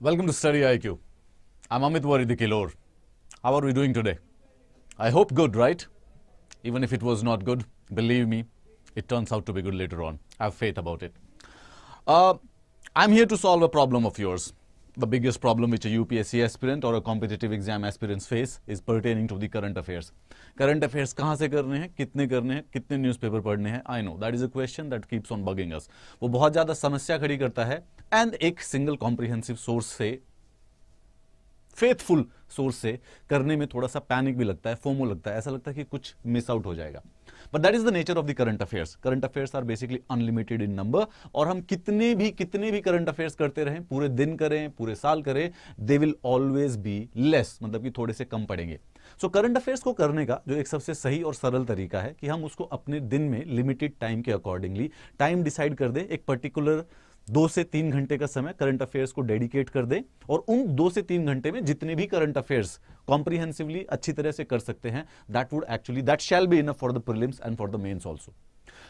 Welcome to Study IQ. I'm Amit Waridi How are we doing today? I hope good, right? Even if it was not good, believe me, it turns out to be good later on. I have faith about it. Uh, I'm here to solve a problem of yours. The biggest problem which a UPSC aspirant or a competitive exam aspirants face is pertaining to the current affairs. Current affairs कहाँ से करने हैं कितने करने हैं कितने newspaper पढ़ने हैं I know that is a question that keeps on वो बहुत ज़्यादा समस्या खड़ी करता है एंड एक सिंगल कॉम्प्रिहेंसिव सोर्स से फेथफुल सोर्स से करने में थोड़ा सा पैनिक भी लगता है फोमो लगता है ऐसा लगता है कि कुछ मिस आउट हो जाएगा but that is the nature of the current affairs current affairs are basically unlimited in number और हम कितने भी कितने भी करंट अफेयर्स करते रहें पूरे दिन करें पूरे साल करें they will always be less मतलब कि थोड़े से कम पड़ेंगे सो करंट अफेयर्स को करने का जो एक सबसे सही और सरल तरीका है कि हम उसको अपने दिन में लिमिटेड टाइम के अकॉर्डिंगली टाइम डिसाइड कर दें एक पर्टिकुलर दो से तीन घंटे का समय करंट अफेयर्स को डेडिकेट कर दें और उन दो से तीन घंटे में जितने भी करंट अफेयर्स कॉम्प्रीहेंसिवली अच्छी तरह से कर सकते हैं that would actually that shall be enough for the prelims and for the mains also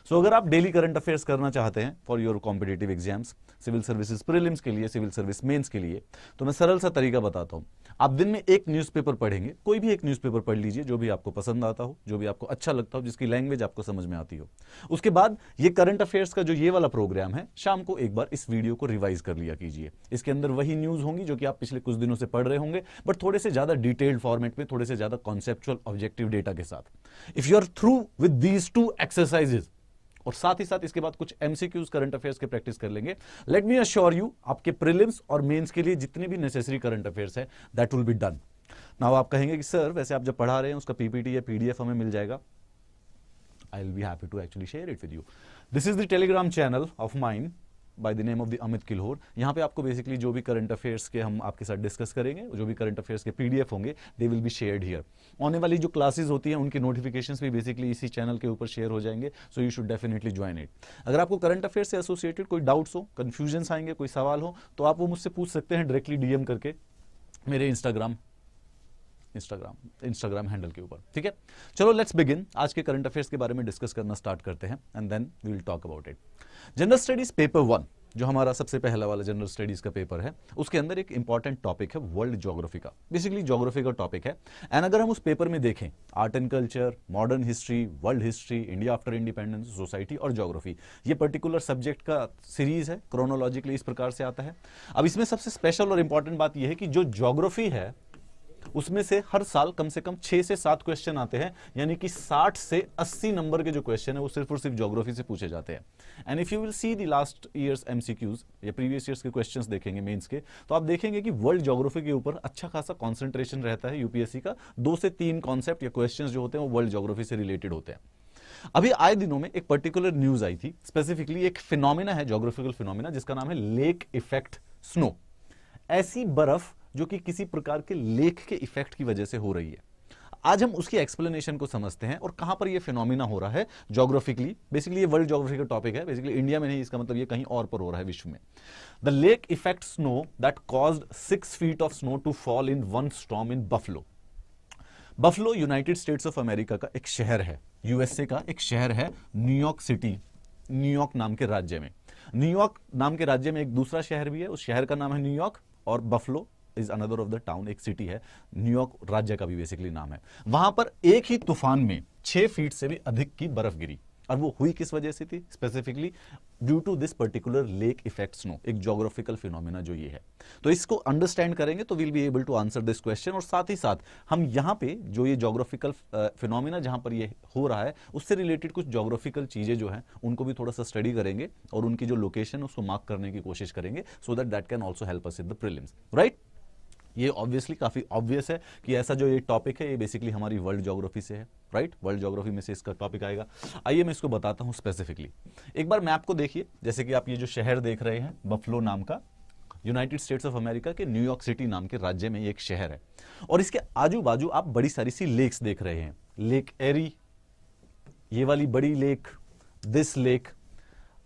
so अगर आप डेली करंट अफेयर्स करना चाहते हैं for your competitive exams civil services prelims के लिए सिविल सर्विस मेन्स के लिए तो मैं सरल सा तरीका बताता हूँ आप दिन में एक न्यूज़पेपर पढ़ेंगे कोई भी एक न्यूज़पेपर पढ़ लीजिए जो भी आपको पसंद आता हो जो भी आपको अच्छा लगता हो जिसकी लैंग्वेज आपको समझ में आती हो उसके बाद ये करंट अफेयर्स का जो ये वाला प्रोग्राम है शाम को एक बार इस वीडियो को रिवाइज कर लिया कीजिए इसके अंदर वही न्यूज़ होंगी जो कि आप पिछले कुछ दिनों से पढ़ रहे होंगे बट थोड़े से ज़्यादा डिटेल्ड फॉर्मेट में थोड़े से ज़्यादा कॉन्सेप्चुअल ऑब्जेक्टिव डेटा के साथ if you are through with these two exercises और साथ ही साथ इसके बाद कुछ एमसीक्यूज करंट अफेयर्स के प्रैक्टिस कर लेंगे लेट मी अश्योर यू आपके प्रिलिम्स और मेंस के लिए जितने भी नेसेसरी करंट अफेयर्स हैं that will be done now आप कहेंगे कि सर वैसे आप जब पढ़ा रहे हैं उसका पीपीटी या पीडीएफ हमें मिल जाएगा I will be happy to actually share it with you this is the Telegram channel of mind by the name of the Amit Kilhor यहाँ पे आपको बेसिकली जो भी करंट अफेयर्स के हम आपके साथ डिस्कस करेंगे जो भी करंट अफेयर्स के पीडीएफ होंगे they will be shared here आने वाली जो क्लासेस होती हैं उनकी नोटिफिकेशंस भी बेसिकली इसी चैनल के ऊपर शेयर हो जाएंगे so you should definitely join it अगर आपको करंट अफेयर से एसोसिएटेड कोई डाउट्स हो कन्फ्यूजन्स आएंगे कोई सवाल हो तो आप वो मुझसे पूछ सकते हैं डायरेक्टली डीएम करके मेरे इंस्टाग्राम इंस्टाग्राम इंस्टाग्राम हैंडल के ऊपर ठीक है चलो लेट्स बिगिन आज के करंट अफेयर्स के बारे में डिस्कस करना स्टार्ट करते हैं and then we will talk about it general studies paper one जो हमारा सबसे पहला वाला जनरल स्टडीज का पेपर है उसके अंदर एक इंपॉर्टेंट टॉपिक है वर्ल्ड जोग्राफी का बेसिकली जोग्राफी का टॉपिक है एंड अगर हम उस पेपर में देखें art and culture modern history world history India after independence society और जोग्राफी ये पर्टिकुलर सब्जेक्ट का सीरीज है क्रोनोलॉजिकली इस प्रकार से आता है अब इसमें सबसे स्पेशल और इंपॉर्टेंट बात यह है कि जो जोग्राफी है उसमें से हर साल कम से कम छह से सात क्वेश्चन आते हैं यानी कि साठ से अस्सी नंबर के जो क्वेश्चन है वो सिर्फ और सिर्फ जोग्राफी से पूछे जाते हैं and if you will see the last year M या प्रीवियस ईयर के क्वेश्चन देखेंगे मेन्स के तो आप देखेंगे कि वर्ल्ड जोग्राफी के ऊपर अच्छा खासा कॉन्सेंट्रेशन रहता है यूपीएससी का दो से तीन कॉन्सेप्ट या क्वेश्चन जो होते हैं वो वर्ल्ड जोग्राफी से रिलेटेड होते हैं अभी आए दिनों में एक पर्टिकुलर न्यूज आई थी स्पेसिफिकली एक फिनोमिना है जोग्राफिकल फिनोमिना जिसका नाम है लेक इफेक्ट स्नो ऐसी बर्फ जो कि किसी प्रकार के लेख के इफेक्ट की वजह से हो रही है आज हम उसकी एक्सप्लेनेशन को समझते हैं और कहां पर ये फिनोमिना हो रहा है ज्योग्राफिकली बेसिकली ये वर्ल्ड ज्योग्राफी का टॉपिक है बेसिकली इंडिया में नहीं इसका मतलब ये कहीं और पर हो रहा है विश्व में the lake effect snow that cause six feet of snow to fall in one storm in Buffalo Buffalo United States of America का एक शहर है यूएसए का एक शहर है न्यूयॉर्क सिटी न्यूयॉर्क नाम के राज्य में न्यूयॉर्क नाम के राज्य में एक दूसरा शहर भी है उस शहर का नाम है न्यूयॉर्क और Buffalo is another of the town एक सिटी है न्यूयॉर्क राज्य का भी बेसिकली नाम है वहां पर एक ही तूफान में छह फीट से भी अधिक की बर्फ गिरी और वो हुई किस वजह से थी specifically due to this particular lake effect snow एक जोग्राफिकल फिनोमिना जो ये है तो इसको अंडरस्टैंड करेंगे तो will be able to answer this question और साथ ही साथ हम यहाँ पे जो ये जोग्राफिकल फिनोमिना जहां पर ये हो रहा है उससे रिलेटेड कुछ जोग्राफिकल चीज़ें जो हैं उनको भी थोड़ा सा स्टडी करेंगे और उनकी जो लोकेशन उसको मार्क करने की कोशिश करेंगे so that that can also help us in the prelims right ये ऑब्वियसली काफ़ी ऑब्वियस है कि ऐसा जो ये टॉपिक है ये बेसिकली हमारी वर्ल्ड जोग्राफी से है राइट वर्ल्ड जोग्राफी में से इसका टॉपिक आएगा आइए मैं इसको बताता हूँ स्पेसिफिकली एक बार मैप को देखिए जैसे कि आप ये जो शहर देख रहे हैं बफलो नाम का यूनाइटेड स्टेट्स ऑफ अमेरिका के न्यूयॉर्क सिटी नाम के राज्य में एक शहर है और इसके आजू बाजू आप बड़ी सारी सी लेक्स देख रहे हैं लेक एरी ये वाली बड़ी लेक दिस लेक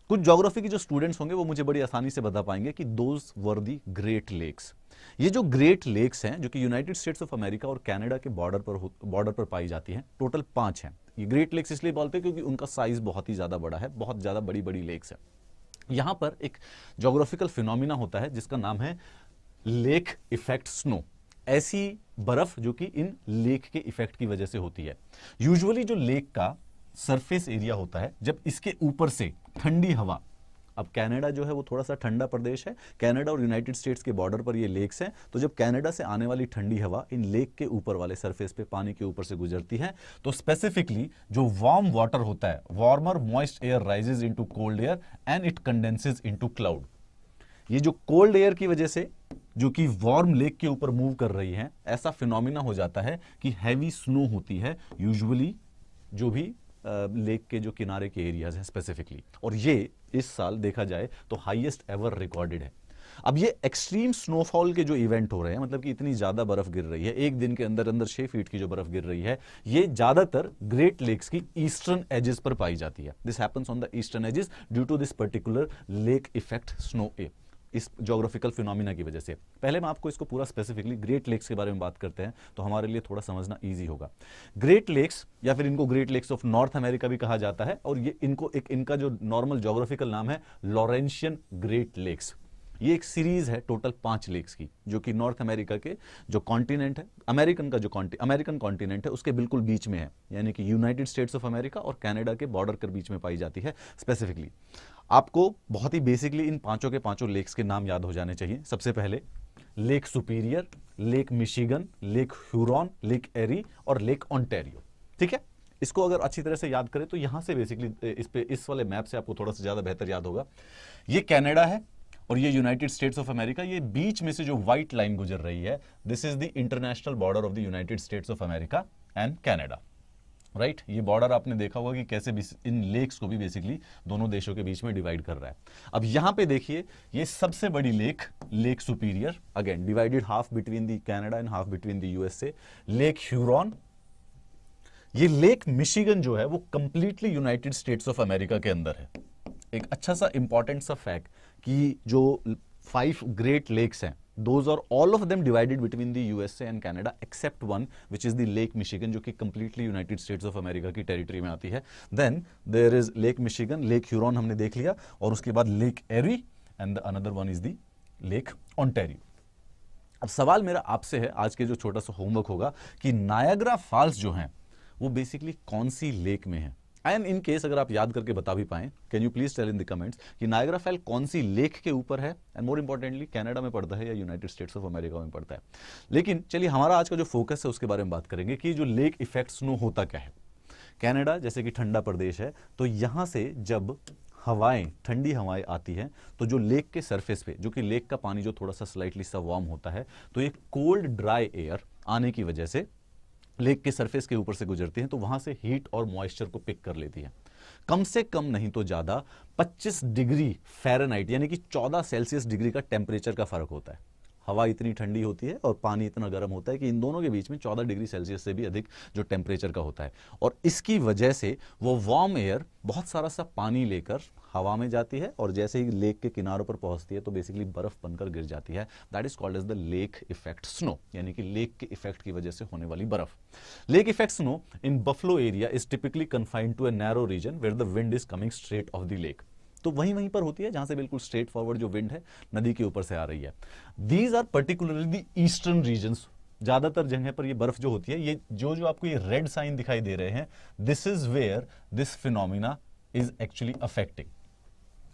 कुछ जोग्राफी के जो स्टूडेंट्स होंगे वो मुझे बड़ी आसानी से बता पाएंगे कि those were the great lakes ये जो ग्रेट लेक्स हैं जो कि यूनाइटेड स्टेट्स ऑफ अमेरिका और कनाडा के बॉर्डर पर बॉर्डर पर पाई जाती हैं टोटल पांच हैं ये ग्रेट लेक्स इसलिए बोलते हैं क्योंकि उनका साइज बहुत ही ज़्यादा बड़ा है बहुत ज़्यादा बड़ी बड़ी लेक्स है यहां पर एक जोग्राफिकल फिनोमिना होता है जिसका नाम है लेक इफेक्ट स्नो ऐसी बर्फ जो कि इन लेक के इफेक्ट की वजह से होती है यूजुअली जो लेक का सरफेस एरिया होता है जब इसके ऊपर से ठंडी हवा अब कनाडा जो है वो थोड़ा सा ठंडा प्रदेश है कनाडा और यूनाइटेड स्टेट्स के बॉर्डर पर ये लेक्स हैं तो जब कनाडा से आने वाली ठंडी हवा इन लेक के ऊपर वाले सरफेस पे पानी के ऊपर से गुजरती है तो स्पेसिफिकली जो वार्म वाटर होता है warmer moist air rises in cold air and it condenses into cloud ये जो कोल्ड एयर की वजह से जो कि वार्म लेक के ऊपर मूव कर रही है ऐसा फिनोमिना हो जाता है कि हैवी स्नो होती है यूजुअली जो भी लेक के जो किनारे के एरियाज हैं स्पेसिफिकली और ये इस साल देखा जाए तो हाईएस्ट एवर रिकॉर्डेड है अब ये एक्सट्रीम स्नोफॉल के जो इवेंट हो रहे हैं मतलब कि इतनी ज़्यादा बर्फ गिर रही है एक दिन के अंदर अंदर छह फीट की जो बर्फ गिर रही है ये ज़्यादातर ग्रेट लेक्स की ईस्टर्न एजेस पर पाई जाती है this happens on the eastern edges due to this particular lake effect snow a इस जोग्राफिकल फिनोमिना की वजह से पहले मैं आपको इसको पूरा स्पेसिफिकली ग्रेट लेक्स के बारे में बात करते हैं तो हमारे लिए थोड़ा समझना ईजी होगा ग्रेट लेक्स या फिर इनको great lakes of North America भी कहा जाता है और ये इनको एक इनका जो नॉर्मल जोग्राफिकल नाम है लॉरेंशियन ग्रेट लेक्स ये एक सीरीज है टोटल पांच लेक्स की जो कि नॉर्थ अमेरिका के जो कॉन्टिनेंट है अमेरिकन का जो अमेरिकन कॉन्टिनेंट है उसके बिल्कुल बीच में है यानी कि यूनाइटेड स्टेट्स ऑफ अमेरिका और कनाडा के बॉर्डर के बीच में पाई जाती है स्पेसिफिकली आपको बहुत ही बेसिकली इन पांचों के पांचों लेक्स के नाम याद हो जाने चाहिए सबसे पहले lake Superior lake Michigan lake Huron lake Erie और लेक ऑन्टेरियो ठीक है इसको अगर अच्छी तरह से याद करें तो यहाँ से बेसिकली इस पे इस वाले मैप से आपको थोड़ा सा ज़्यादा बेहतर याद होगा ये कैनेडा है और ये यूनाइटेड स्टेट्स ऑफ अमेरिका ये बीच में से जो व्हाइट लाइन गुजर रही है this is the international border of the United States of America and Canada right ये बॉर्डर आपने देखा होगा कि कैसे इन लेक्स को भी बेसिकली दोनों देशों के बीच में डिवाइड कर रहा है अब यहां पे देखिए ये सबसे बड़ी lake lake Superior again divided half between the Canada and half between the USA lake Huron ये लेक मिशिगन जो है वो completely United States of America के अंदर है एक अच्छा सा इंपॉर्टेंट सा फैक्ट कि जो फाइव ग्रेट लेक्स हैं those are all of them divided between the USA and Canada except one which is the Lake Michigan जो कि completely United States of America की territory में आती है then there is Lake Michigan Lake Huron हमने देख लिया और उसके बाद Lake Erie and the another one is the Lake Ontario अब सवाल मेरा आपसे है आज के जो छोटा सा होमवर्क होगा कि नायग्रा फॉल्स जो हैं वो बेसिकली कौन सी लेक में है एंड इन केस अगर आप याद करके बता भी पाएं can you please tell in the comments कि नायग्रा फैल कौन सी लेख के ऊपर है एंड मोर इंपॉर्टेंटली कनाडा में पड़ता है या यूनाइटेड स्टेट्स ऑफ अमेरिका में पड़ता है लेकिन चलिए हमारा आज का जो फोकस है उसके बारे में बात करेंगे कि जो लेक इफेक्ट स्नो होता क्या है कैनेडा जैसे कि ठंडा प्रदेश है तो यहाँ से जब हवाएं ठंडी हवाएं आती हैं तो जो लेक के सरफेस पे जो कि लेक का पानी जो थोड़ा सा स्लाइटली सा वार्म होता है तो ये कोल्ड ड्राई एयर आने की वजह से लेक के सरफेस के ऊपर से गुजरती हैं तो वहाँ से हीट और मॉइस्चर को पिक कर लेती है कम से कम नहीं तो ज़्यादा 25 डिग्री फ़ारेनहाइट यानी कि 14 सेल्सियस डिग्री का टेम्परेचर का फ़र्क होता है हवा इतनी ठंडी होती है और पानी इतना गर्म होता है कि इन दोनों के बीच में 14 डिग्री सेल्सियस से भी अधिक जो टेम्परेचर का होता है और इसकी वजह से वो वार्म एयर बहुत सारा सा पानी लेकर हवा में जाती है और जैसे ही लेक के किनारों पर पहुंचती है तो बेसिकली बर्फ बनकर गिर जाती है that is called as the lake effect snow यानी कि लेक के इफेक्ट की वजह से होने वाली बर्फ lake effect snow in Buffalo area is typically confined to a narrow region where the wind is coming straight off the lake तो वहीं वहीं पर होती है जहां से बिल्कुल स्ट्रेट फॉरवर्ड जो विंड है नदी के ऊपर से आ रही है these are particularly the eastern region ज़्यादातर जगह पर ये बर्फ जो होती है ये जो जो आपको ये रेड साइन दिखाई दे रहे हैं this is where this phenomena is actually affecting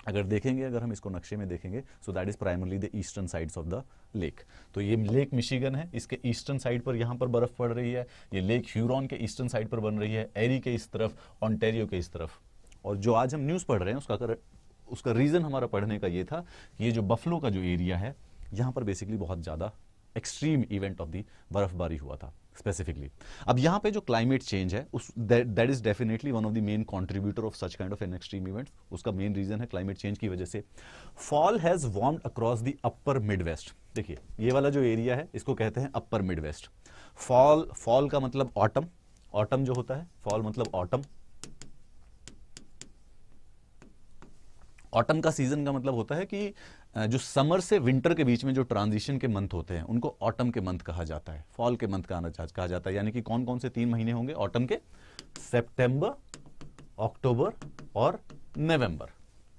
अगर देखेंगे अगर हम इसको नक्शे में देखेंगे so that is primarily the eastern sides of the lake तो ये लेक मिशिगन है इसके ईस्टर्न साइड पर यहाँ पर बर्फ़ पड़ रही है ये लेक ह्यूरॉन के ईस्टर्न साइड पर बन रही है एरी के इस तरफ ऑन्टेरियो के इस तरफ और जो आज हम न्यूज़ पढ़ रहे हैं उसका कर, उसका रीज़न हमारा पढ़ने का ये था कि ये जो बफलो का जो एरिया है यहाँ पर बेसिकली बहुत ज़्यादा एक्सट्रीम इवेंट ऑफ दी बर्फबारी हुआ था स्पेसिफिकली अब यहां पे जो क्लाइमेट चेंज है उस that is definitely one of the main contributor of such kind of an extreme event उसका मेन रीजन है क्लाइमेट चेंज की वजह से fall has warm across the upper mid west देखिए ये वाला जो एरिया है इसको कहते हैं upper mid west fall fall का मतलब ऑटम ऑटम जो होता है फॉल मतलब ऑटम ऑटम का सीजन का मतलब होता है कि जो समर से विंटर के बीच में जो ट्रांजिशन के मंथ होते हैं उनको ऑटम के मंथ कहा जाता है फॉल के मंथ कहा जाता है यानी कि कौन कौन से तीन महीने होंगे ऑटम के सेप्टेंबर अक्टूबर और नवंबर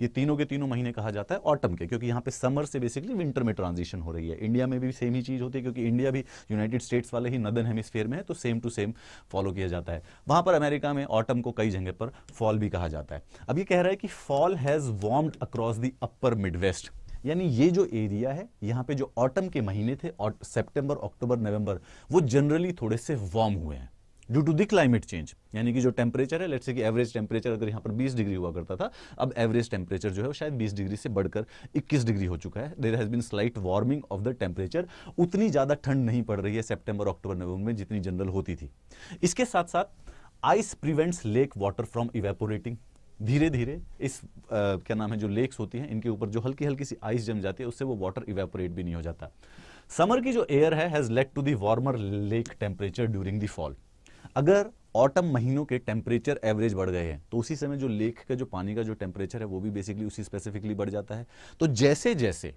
ये तीनों के तीनों महीने कहा जाता है ऑटम के क्योंकि यहाँ पे समर से बेसिकली विंटर में ट्रांजिशन हो रही है इंडिया में भी सेम ही चीज़ होती है क्योंकि इंडिया भी यूनाइटेड स्टेट्स वाले ही नदन हेमिस्फेयर में है तो सेम टू सेम फॉलो किया जाता है वहां पर अमेरिका में ऑटम को कई जगह पर फॉल भी कहा जाता है अब ये कह रहा है कि fall has warmed across the upper midwest यानी ये जो एरिया है यहाँ पे जो ऑटम के महीने थे और सेप्टेम्बर अक्टूबर नवंबर वो जनरली थोड़े से वार्म हुए हैं due to the climate change यानी कि जो टेम्परेचर है लेट्स से कि एवरेज टेम्परेचर अगर यहाँ पर 20 डिग्री हुआ करता था अब एवरेज टेम्परेचर जो है शायद 20 डिग्री से बढ़कर 21 डिग्री हो चुका है there has been slight warming of the temperature उतनी ज़्यादा ठंड नहीं पड़ रही है सेप्टेम्बर अक्टूबर नवंबर में जितनी जनरल होती थी इसके साथ साथ ice prevents lake water from evaporating धीरे धीरे इस आ, क्या नाम है जो लेक्स होती हैं इनके ऊपर जो हल्की हल्की सी आइस जम जाती है उससे वो वाटर इवेपोरेट भी नहीं हो जाता समर की जो एयर है has led to the warmer lake temperature during the fall अगर ऑटम महीनों के टेम्परेचर एवरेज बढ़ गए हैं तो उसी समय जो लेक का जो पानी का जो टेम्परेचर है वो भी बेसिकली उसी स्पेसिफिकली बढ़ जाता है तो जैसे जैसे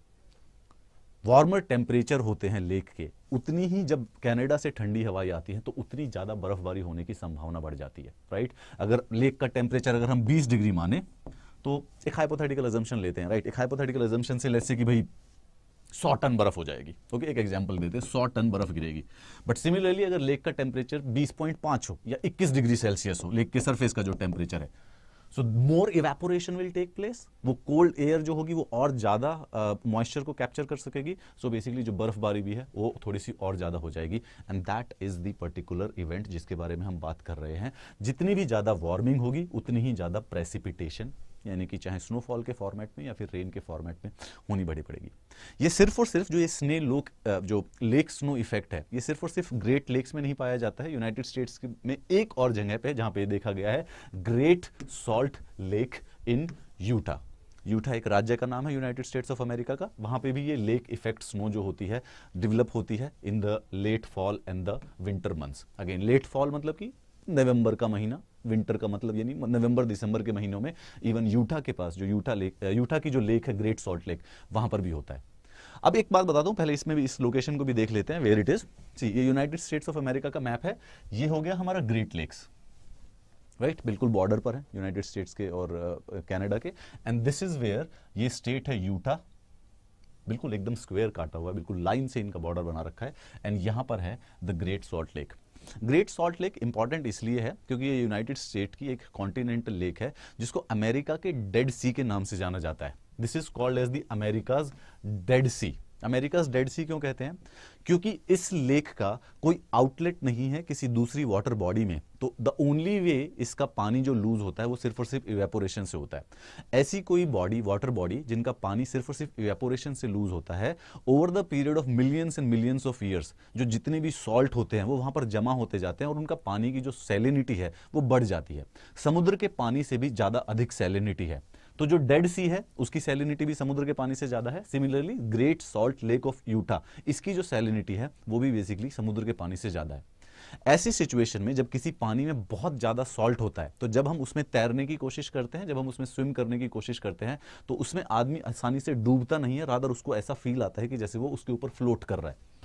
वार्मर टेम्परेचर होते हैं लेक के उतनी ही जब कनाडा से ठंडी हवाएं आती हैं तो उतनी ज़्यादा बर्फबारी होने की संभावना बढ़ जाती है राइट अगर लेक का टेम्परेचर अगर हम 20 डिग्री माने तो एक हाइपोथेटिकल एजम्पन लेते हैं राइट एक हाइपोथेटिकल एजम्पन से लेसे कि भाई सौ टन बर्फ हो जाएगी ओके एक एग्जाम्पल देते हैं सौ टन बर्फ गिरेगी बट सिमिलरली अगर लेक का टेम्परेचर बीस हो या इक्कीस डिग्री सेल्सियस हो लेक के सरफेस का जो टेम्परेचर है so more evaporation will take place वो कोल्ड एयर जो होगी वो और ज़्यादा मॉइस्चर uh, को कैप्चर कर सकेगी सो so बेसिकली जो बर्फबारी भी है वो थोड़ी सी और ज़्यादा हो जाएगी and that is the particular event जिसके बारे में हम बात कर रहे हैं जितनी भी ज़्यादा वार्मिंग होगी उतनी ही ज़्यादा प्रेसिपिटेशन यानी कि चाहे स्नोफॉल के फॉर्मेट में या फिर रेन के फॉर्मेट में होनी बड़ी पड़ेगी ये सिर्फ और सिर्फ जो ये स्ने लोक जो लेक स्नो इफेक्ट है ये सिर्फ और सिर्फ ग्रेट लेक्स में नहीं पाया जाता है यूनाइटेड स्टेट्स में एक और जगह पे जहाँ पे देखा गया है Great salt Lake in Utah Utah एक राज्य का नाम है यूनाइटेड स्टेट्स ऑफ अमेरिका का वहाँ पे भी ये लेक इफेक्ट स्नो जो होती है डेवलप होती है in the late fall and the winter months again late fall मतलब कि नवंबर का महीना विंटर का मतलब यानी नवंबर दिसंबर के महीनों में इवन यूटा के पास जो यूटा लेक यूटा की जो लेक है ग्रेट सॉल्ट लेक वहां पर भी होता है अब एक बात बताता हूँ पहले इसमें भी इस लोकेशन को भी देख लेते हैं वेयर इट इज सी ये यूनाइटेड स्टेट्स ऑफ अमेरिका का मैप है ये हो गया हमारा ग्रेट लेक्स राइट right? बिल्कुल बॉर्डर पर है यूनाइटेड स्टेट्स के और कनाडा uh, के एंड दिस इज वेयर ये स्टेट है यूटा बिल्कुल एकदम स्क्वायर काटा हुआ है बिल्कुल लाइन से इनका बॉर्डर बना रखा है एंड यहां पर है the great salt lake great salt lake important इसलिए है क्योंकि ये यूनाइटेड स्टेट की एक कॉन्टिनेंटल लेक है जिसको अमेरिका के डेड सी के नाम से जाना जाता है this is called as the America's dead sea America's dead sea क्यों कहते हैं क्योंकि इस लेक का कोई आउटलेट नहीं है किसी दूसरी वाटर बॉडी में तो द ओनली वे इसका पानी जो लूज होता है वो सिर्फ और सिर्फ इवेपोरेशन से होता है ऐसी कोई बॉडी वाटर बॉडी जिनका पानी सिर्फ और सिर्फ इवेपोरेशन से लूज होता है over the period of millions and millions of years जो जितने भी सॉल्ट होते हैं वो वहां पर जमा होते जाते हैं और उनका पानी की जो सेलिनिटी है वो बढ़ जाती है समुद्र के पानी से भी ज़्यादा अधिक सेलिनिटी है तो जो डेड सी है उसकी सैलिनिटी भी समुद्र के पानी से ज़्यादा है similarly great salt lake of Utah इसकी जो सैलिनिटी है वो भी बेसिकली समुद्र के पानी से ज़्यादा है ऐसी सिचुएशन में जब किसी पानी में बहुत ज़्यादा सॉल्ट होता है तो जब हम उसमें तैरने की कोशिश करते हैं जब हम उसमें स्विम करने की कोशिश करते हैं तो उसमें आदमी आसानी से डूबता नहीं है रादर उसको ऐसा फील आता है कि जैसे वो उसके ऊपर फ्लोट कर रहा है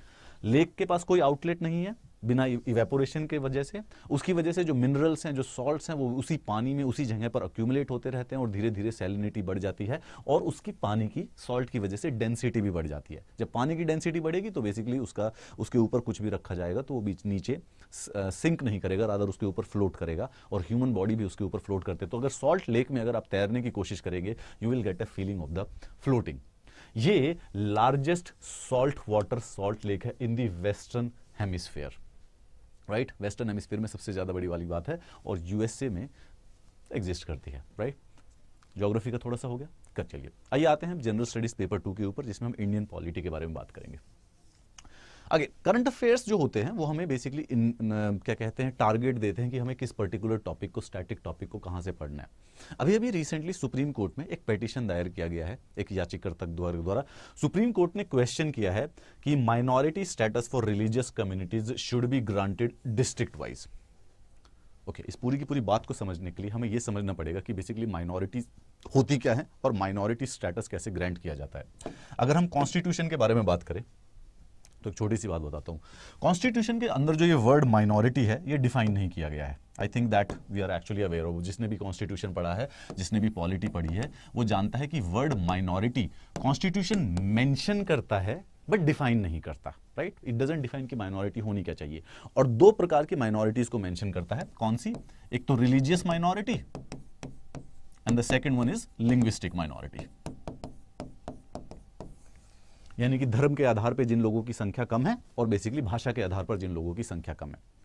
लेक के पास कोई आउटलेट नहीं है बिना इवेपोरेशन के वजह से उसकी वजह से जो मिनरल्स हैं जो सॉल्ट्स हैं वो उसी पानी में उसी जगह पर अक्यूमुलेट होते रहते हैं और धीरे धीरे सैलिनिटी बढ़ जाती है और उसकी पानी की सॉल्ट की वजह से डेंसिटी भी बढ़ जाती है जब पानी की डेंसिटी बढ़ेगी तो बेसिकली उसका उसके ऊपर कुछ भी रखा जाएगा तो वो बीच नीचे सिंक नहीं करेगा अदर उसके ऊपर फ्लोट करेगा और ह्यूमन बॉडी भी उसके ऊपर फ्लोट करते तो अगर सॉल्ट लेक में अगर आप तैरने की कोशिश करेंगे you will get a feeling of the floating ये largest salt water salt lake है in the western hemisphere right western hemisphere में सबसे ज़्यादा बड़ी वाली बात है और यूएसए में एग्जिस्ट करती है राइट ज्योग्राफी का थोड़ा सा हो गया कर चलिए आइए आते हैं जनरल स्टडीज पेपर टू के ऊपर जिसमें हम इंडियन पॉलिटी के बारे में बात करेंगे आगे करंट अफेयर्स जो होते हैं वो हमें बेसिकली इन क्या कहते हैं टारगेट देते हैं कि हमें किस पर्टिकुलर टॉपिक को स्टैटिक टॉपिक को कहाँ से पढ़ना है अभी अभी रिसेंटली सुप्रीम कोर्ट में एक पिटिशन दायर किया गया है एक याचिकर्तक द्वारा द्वारा सुप्रीम कोर्ट ने क्वेश्चन किया है कि minority status for religious communities should be granted district wise okay इस पूरी की पूरी बात को समझने के लिए हमें यह समझना पड़ेगा कि बेसिकली माइनॉरिटी होती क्या है और माइनॉरिटी स्टेटस कैसे ग्रांट किया जाता है अगर हम कॉन्स्टिट्यूशन के बारे में बात करें तो एक छोटी सी बात बताता हूँ कॉन्स्टिट्यूशन के अंदर जो ये वर्ड माइनॉरिटी है ये डिफाइन नहीं किया गया है I think that we are actually aware of जिसने भी कॉन्स्टिट्यूशन पढ़ा है जिसने भी पॉलिटी पढ़ी है वो जानता है कि वर्ड माइनॉरिटी कॉन्स्टिट्यूशन मैंशन करता है बट डिफाइन नहीं करता राइट इट डजेंट डिफाइन कि माइनॉरिटी होनी क्या चाहिए और दो प्रकार की माइनॉरिटीज को मैंशन करता है कौन सी एक तो religious minority and the second one is linguistic minority यानी कि धर्म के आधार पर जिन लोगों की संख्या कम है और बेसिकली भाषा के आधार पर जिन लोगों की संख्या कम है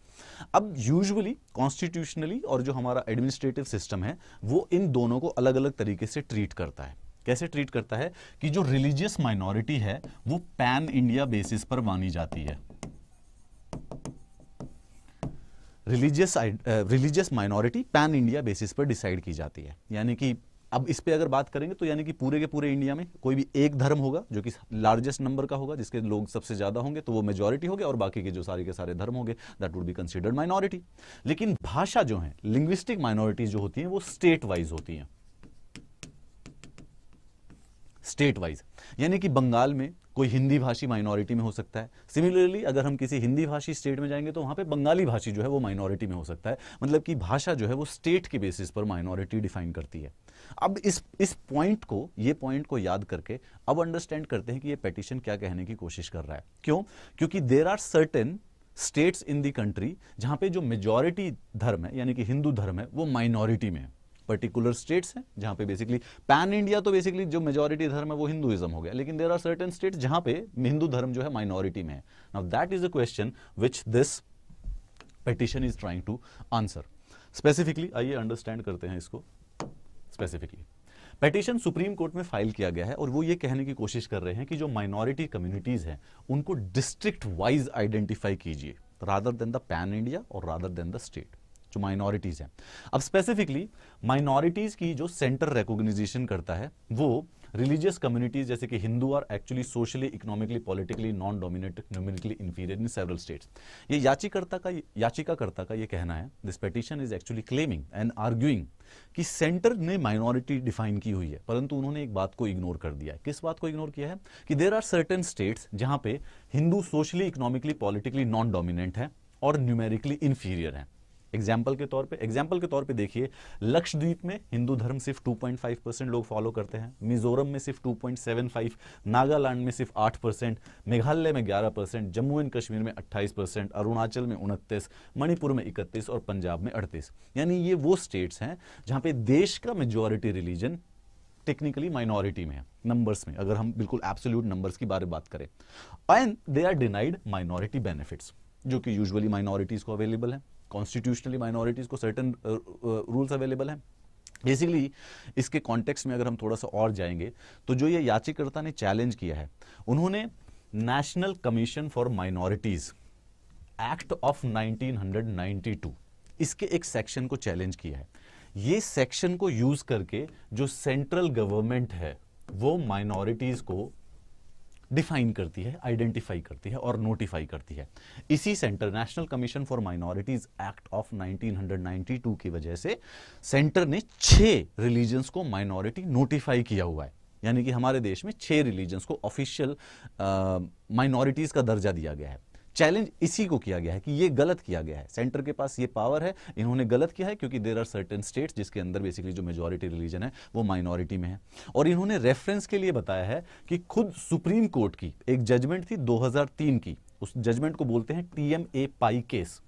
अब यूजुअली कॉन्स्टिट्यूशनली और जो हमारा एडमिनिस्ट्रेटिव सिस्टम है वो इन दोनों को अलग अलग तरीके से ट्रीट करता है कैसे ट्रीट करता है कि जो रिलीजियस माइनॉरिटी है वो पैन इंडिया बेसिस पर मानी जाती है religious religious minority pan India basis पर डिसाइड की जाती है यानी कि अब इस पर अगर बात करेंगे तो यानी कि पूरे के पूरे इंडिया में कोई भी एक धर्म होगा जो कि लार्जेस्ट नंबर का होगा जिसके लोग सबसे ज़्यादा होंगे तो वो मेजोरिटी होगी और बाकी के जो सारे के सारे धर्म होंगे that would be considered minority लेकिन भाषा जो है लिंग्विस्टिक माइनॉरिटीज जो होती हैं वो स्टेट वाइज होती हैं स्टेट वाइज यानी कि बंगाल में कोई हिंदी भाषी माइनॉरिटी में हो सकता है सिमिलरली अगर हम किसी हिंदी भाषी स्टेट में जाएंगे तो वहाँ पे बंगाली भाषी जो है वो माइनॉरिटी में हो सकता है मतलब कि भाषा जो है वो स्टेट के बेसिस पर माइनॉरिटी डिफाइन करती है अब इस इस पॉइंट को ये पॉइंट को याद करके अब अंडरस्टैंड करते हैं कि ये पेटिशन क्या कहने की कोशिश कर रहा है क्यों क्योंकि there are certain states in the country जहाँ पे जो मेजोरिटी धर्म है यानी कि हिंदू धर्म है वो माइनॉरिटी में है पर्टिकुलर स्टेट्स हैं जहाँ पे बेसिकली पैन इंडिया तो बेसिकली जो मेजोरिटी धर्म है वो हिंदुइज्म हो गया लेकिन देर आर सर्टन स्टेट्स जहाँ पे हिंदू धर्म जो है माइनॉरिटी में है now that is a question which this petition is trying to answer specifically आइए अंडरस्टैंड करते हैं इसको स्पेसिफिकली पेटिशन सुप्रीम कोर्ट में फाइल किया गया है और वो ये कहने की कोशिश कर रहे हैं कि जो माइनॉरिटी कम्युनिटीज़ हैं उनको डिस्ट्रिक्ट वाइज आइडेंटिफाई कीजिए rather than the pan India और रादर देन द स्टेट जो माइनॉरिटीज़ हैं अब स्पेसिफिकली माइनॉरिटीज़ की जो सेंटर रिकोगनाइजेशन करता है वो रिलीजियस कम्युनिटीज जैसे कि Hindu are actually socially economically politically non dominate numerically inferior in several states ये याचिकर्ता का याचिकाकर्ता का ये कहना है this petition is actually claiming and arguing कि सेंटर ने माइनॉरिटी डिफाइन की हुई है परंतु उन्होंने एक बात को इग्नोर कर दिया है किस बात को इग्नोर किया है कि देर आर सर्टन स्टेट्स जहां पे Hindu socially economically politically non dominant है और न्यूमेरिकली इन्फीरियर है एग्जाम्पल के तौर पे एग्जाम्पल के तौर पे देखिए लक्षद्वीप में हिंदू धर्म सिर्फ 2.5 परसेंट लोग फॉलो करते हैं मिजोरम में सिर्फ 2.75 नागालैंड में सिर्फ 8 परसेंट मेघालय में 11 परसेंट जम्मू एंड कश्मीर में 28 परसेंट अरुणाचल में उनतीस मणिपुर में इकतीस और पंजाब में अड़तीस यानी ये वो स्टेट्स हैं जहाँ पे देश का मेजोरिटी रिलीजन टेक्निकली माइनॉरिटी में है नंबर्स में अगर हम बिल्कुल एब्सोल्यूट नंबर्स की बारे बात करें and they are denied minority benefits जो कि यूजुअली माइनॉरिटीज़ को अवेलेबल है कॉन्स्टिट्यूशनली माइनॉरिटीज़ को सर्टन रूल्स अवेलेबल हैं बेसिकली इसके कॉन्टेक्स्ट में अगर हम थोड़ा सा और जाएंगे तो जो ये याचिकर्ता ने चैलेंज किया है उन्होंने national commission for minorities act of 1992 इसके एक सेक्शन को चैलेंज किया है ये सेक्शन को यूज करके जो सेंट्रल गवर्नमेंट है वो माइनॉरिटीज़ को डिफाइन करती है आइडेंटिफाई करती है और नोटिफाई करती है इसी centre national commission for minorities act of 1992 की वजह से सेंटर ने छः रिलीजन्स को माइनॉरिटी नोटिफाई किया हुआ है यानी कि हमारे देश में छः रिलीजन्स को ऑफिशियल माइनॉरिटीज़ का दर्जा दिया गया है चैलेंज इसी को किया गया है कि ये गलत किया गया है सेंटर के पास ये पावर है इन्होंने गलत किया है क्योंकि देर आर सर्टेन स्टेट्स जिसके अंदर बेसिकली जो मेजोरिटी रिलीजन है वो माइनॉरिटी में है और इन्होंने रेफरेंस के लिए बताया है कि खुद सुप्रीम कोर्ट की एक जजमेंट थी 2003 की उस जजमेंट को बोलते हैं T A Pai case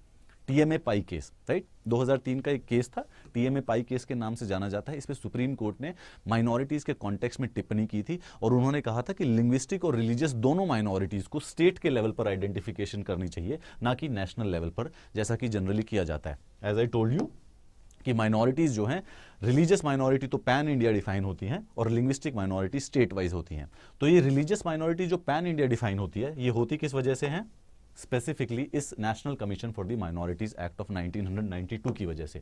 TMA Pai case right 2003 का एक केस था टीएमए पाई केस के नाम से जाना जाता है इसमें सुप्रीम कोर्ट ने माइनॉरिटीज़ के कॉन्टेक्स में टिप्पणी की थी और उन्होंने कहा था कि लिंग्विस्टिक और रिलीजियस दोनों माइनॉरिटीज़ को स्टेट के लेवल पर आइडेंटिफिकेशन करनी चाहिए ना कि नेशनल लेवल पर जैसा कि जनरली किया जाता है एज आई टोल्ड यू कि माइनॉरिटीज़ जो हैं रिलीजियस माइनॉरिटी तो पैन इंडिया डिफाइन होती हैं और लिंग्विस्टिक माइनॉरिटी स्टेट वाइज होती हैं तो ये रिलीजियस माइनॉरिटी जो पैन इंडिया डिफाइन होती है ये होती किस वजह से हैं स्पेसिफिकली इस national commission for the minorities act of 1992 की वजह से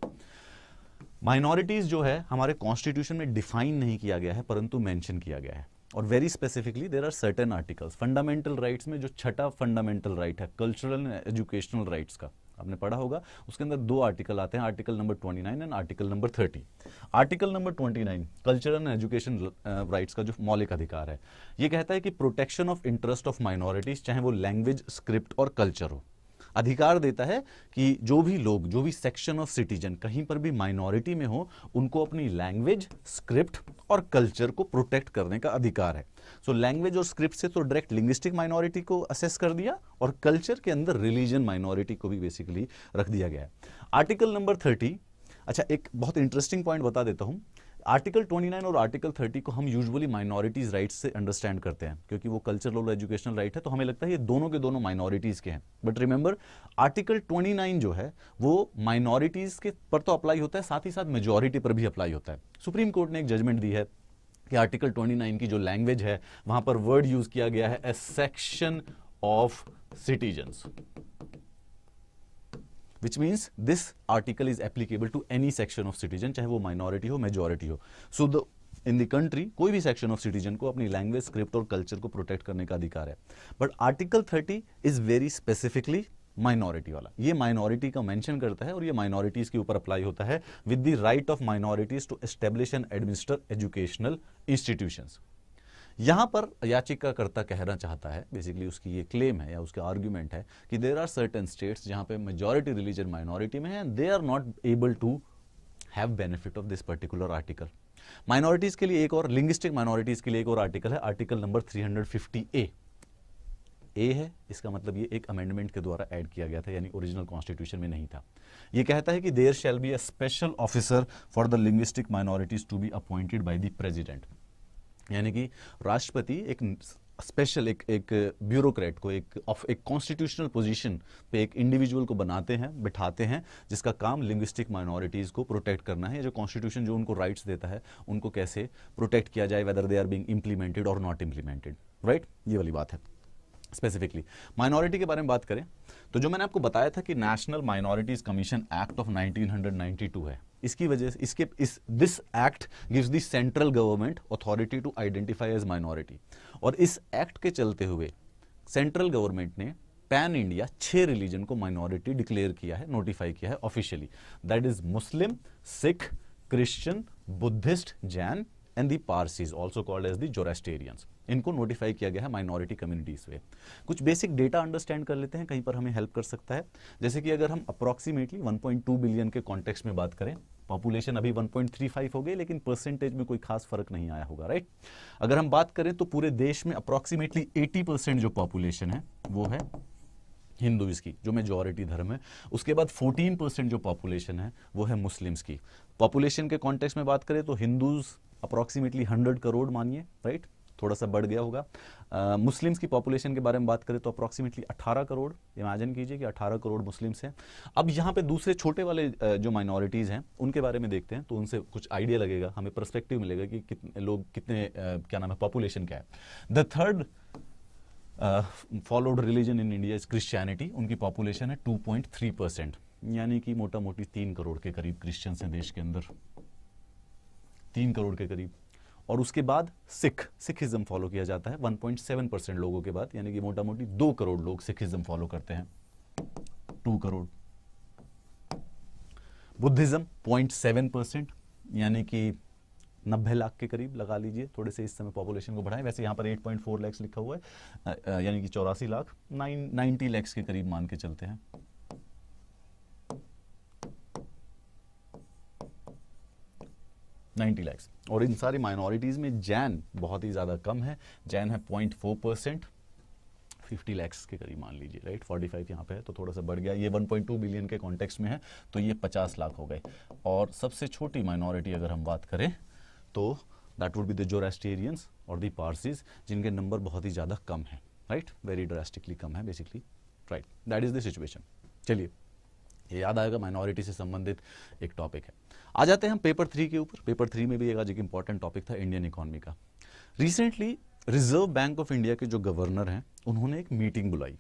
माइनॉरिटीज़ जो है हमारे कॉन्स्टिट्यूशन में डिफाइन नहीं किया गया है परंतु मेंशन किया गया है और very specifically there are certain articles fundamental rights में जो छठा फंडामेंटल राइट है कल्चरल एंड एजुकेशनल राइट्स का आपने पढ़ा होगा उसके अंदर दो आर्टिकल आते हैं article number 29 and article number 30 article number 29 culture and education rights का जो मौलिक अधिकार है ये कहता है कि protection of interest of minorities चाहे वो लैंग्वेज स्क्रिप्ट और कल्चर हो अधिकार देता है कि जो भी लोग जो भी सेक्शन ऑफ सिटीजन कहीं पर भी माइनॉरिटी में हो उनको अपनी लैंग्वेज स्क्रिप्ट और कल्चर को प्रोटेक्ट करने का अधिकार है सो so, लैंग्वेज और स्क्रिप्ट से तो डायरेक्ट लिंग्विस्टिक माइनॉरिटी को असेस कर दिया और कल्चर के अंदर रिलीजन माइनॉरिटी को भी बेसिकली रख दिया गया है आर्टिकल नंबर थर्टी अच्छा एक बहुत इंटरेस्टिंग पॉइंट बता देता हूँ आर्टिकल 29 और आर्टिकल 30 को हम यूजुअली माइनॉरिटीज राइट्स से अंडरस्टैंड करते हैं क्योंकि वो कल्चरल और एजुकेशनल राइट है तो हमें लगता है ये दोनों के दोनों माइनॉरिटीज़ के हैं बट रिमेंबर आर्टिकल 29 जो है वो माइनॉरिटीज़ के पर तो अप्लाई होता है साथ ही साथ मेजोरिटी पर भी अप्लाई होता है सुप्रीम कोर्ट ने एक जजमेंट दी है कि आर्टिकल 29 की जो लैंग्वेज है वहां पर वर्ड यूज किया गया है a section of citizens which means this article is applicable to any section of citizen चाहे वो माइनॉरिटी हो मेजोरिटी हो so the in the country कोई भी सेक्शन ऑफ सिटीजन को अपनी लैंग्वेज स्क्रिप्ट और कल्चर को प्रोटेक्ट करने का अधिकार है but article thirty is very specifically minority वाला ये माइनॉरिटी का मेंशन करता है और ये माइनॉरिटीज के ऊपर अप्लाई होता है with the right of minorities to establish and administer educational institutions यहां पर याचिकाकर्ता कहना चाहता है बेसिकली उसकी ये क्लेम है या उसका आर्ग्यूमेंट है कि देर आर सर्टन स्टेट्स जहां पे मेजोरिटी रिलीजन माइनॉरिटी में है they are not able to have benefit of this particular article minorities के लिए एक और लिंग्विस्टिक माइनॉरिटीज के लिए एक और आर्टिकल है article number three A A है इसका मतलब ये एक अमेंडमेंट के द्वारा ऐड किया गया था यानी ओरिजिनल कॉन्स्टिट्यूशन में नहीं था ये कहता है कि there shall be a special officer for the linguistic minorities to be appointed by the president यानी कि राष्ट्रपति एक स्पेशल एक एक ब्यूरोक्रेट को एक ऑफ एक कॉन्स्टिट्यूशनल पोजीशन पे एक इंडिविजुअल को बनाते हैं बिठाते हैं जिसका काम लिंग्विस्टिक माइनॉरिटीज़ को प्रोटेक्ट करना है जो कॉन्स्टिट्यूशन जो उनको राइट्स देता है उनको कैसे प्रोटेक्ट किया जाए whether they are being implemented और नॉट इम्प्लीमेंटेड राइट ये वाली बात है स्पेसिफिकली माइनॉरिटी के बारे में बात करें तो जो मैंने आपको बताया था कि national minorities commission act of 1992 है इसकी वजह से इसके इस this act gives the central government authority to identify as minority और इस एक्ट के चलते हुए सेंट्रल गवर्नमेंट ने पैन इंडिया छह रिलीजन को माइनॉरिटी डिक्लेयर किया है नोटिफाई किया है officially that is Muslim Sikh Christian Buddhist Jain and the Parsis also called as the Zoroastrians इनको नोटिफाई किया गया है माइनॉरिटी कम्युनिटीज़ पे कुछ बेसिक डेटा अंडरस्टैंड कर लेते हैं कहीं पर हमें हेल्प कर सकता है जैसे कि अगर हम अप्रॉक्सीमेटली 1.2 बिलियन के कॉन्टेक्स्ट में बात करें पॉपुलेशन अभी 1.35 हो गई लेकिन परसेंटेज में कोई खास फर्क नहीं आया होगा राइट अगर हम बात करें तो पूरे देश में अप्रॉक्सीमेटली 80 परसेंट जो पॉपुलेशन है वो है हिंदूज की जो मेजोरिटी धर्म है उसके बाद 14 परसेंट जो पॉपुलेशन है वो है मुस्लिम्स की पॉपुलेशन के कॉन्टेक्स्ट में बात करें तो हिंदूज अप्रॉक्सीमेटली 100 करोड़ मानिए राइट right? थोड़ा सा बढ़ गया होगा मुस्लिम्स की पॉपुलेशन के बारे में बात करें तो अप्रॉक्सीमेटली 18 करोड़ इमेजिन कीजिए कि 18 करोड़ मुस्लिम्स हैं अब यहाँ पे दूसरे छोटे वाले जो माइनॉरिटीज़ हैं उनके बारे में देखते हैं तो उनसे कुछ आइडिया लगेगा हमें परस्पेक्टिव मिलेगा कि कितने लोग कितने क्या नाम है पॉपुलेशन क्या है the third followed religion in India is Christianity उनकी पॉपुलेशन है टू परसेंट यानी कि मोटा मोटी तीन करोड़ के करीब क्रिश्चियंस हैं देश के अंदर तीन करोड़ के करीब और उसके बाद सिख सिखिज़म फॉलो किया जाता है 1.7 परसेंट लोगों के बाद यानी कि मोटा मोटी दो करोड़ लोग सिखिज्म फॉलो करते हैं टू करोड़ बुद्धिज़्म 0.7 परसेंट यानी कि नब्बे लाख के करीब लगा लीजिए थोड़े से इस समय पॉपुलेशन को बढ़ाएं वैसे यहां पर 8.4 लैक्स लिखा हुआ है यानी कि चौरासी लाख नाइन नाइन्टी लैक्स के करीब मान के चलते हैं 90 लैक्स और इन सारी माइनॉरिटीज़ में जैन बहुत ही ज़्यादा कम है जैन है point four percent fifty lakhs के करीब मान लीजिए राइट फोर्टी फाइव यहाँ पे है तो थोड़ा सा बढ़ गया ये वन पॉइंट टू बिलियन के कॉन्टेक्स्ट में है तो ये पचास लाख हो गए और सबसे छोटी माइनॉरिटी अगर हम बात करें तो that would be the Zoroastrians और दी पारसीज जिनके नंबर बहुत ही ज़्यादा कम है राइट वेरी ड्रास्टिकली कम है basically right that is the situation चलिए ये याद आएगा माइनॉरिटी से संबंधित एक टॉपिक है आ जाते हैं हम पेपर थ्री के ऊपर पेपर थ्री में भी एक आज एक इंपॉर्टेंट टॉपिक था इंडियन इकोनॉमी का recently Reserve Bank of India के जो गवर्नर हैं उन्होंने एक मीटिंग बुलाई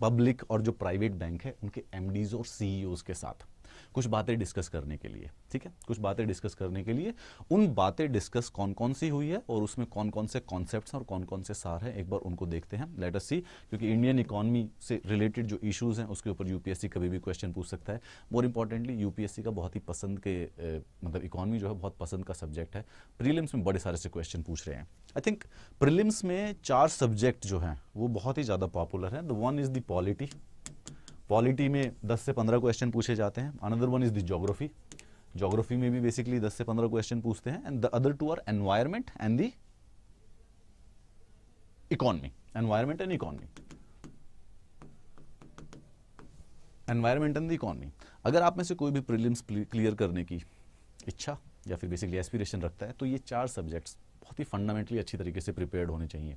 पब्लिक और जो प्राइवेट बैंक है उनके एमडीज और सीईओज e के साथ कुछ बातें डिस्कस करने के लिए ठीक है कुछ बातें डिस्कस करने के लिए उन बातें डिस्कस कौन कौन सी हुई है और उसमें कौन कौन से कॉन्सेप्ट और कौन कौन से सार हैं एक बार उनको देखते हैं लेट अस सी क्योंकि इंडियन इकोनॉमी से रिलेटेड जो इशूज़ हैं उसके ऊपर यूपीएससी कभी भी क्वेश्चन पूछ सकता है मोर इंपॉर्टेंटली यूपीएससी का बहुत ही पसंद के मतलब इकोनॉमी जो है बहुत पसंद का सब्जेक्ट है प्रीलिम्स में बड़े सारे से क्वेश्चन पूछ रहे हैं आई थिंक प्रीलिम्स में चार सब्जेक्ट जो हैं वो बहुत ही ज़्यादा पॉपुलर हैं the one is the polity polity में 10 से 15 क्वेश्चन पूछे जाते हैं another one is the geography geography में भी बेसिकली 10 से 15 क्वेश्चन पूछते हैं and the other two are environment and the economy environment and economy environment and the economy अगर आप में से कोई भी प्रीलिम्स क्लियर करने की इच्छा या फिर बेसिकली एस्पिरेशन रखता है तो ये चार सब्जेक्ट्स बहुत ही फंडामेंटली अच्छी तरीके से प्रिपेयर्ड होने चाहिए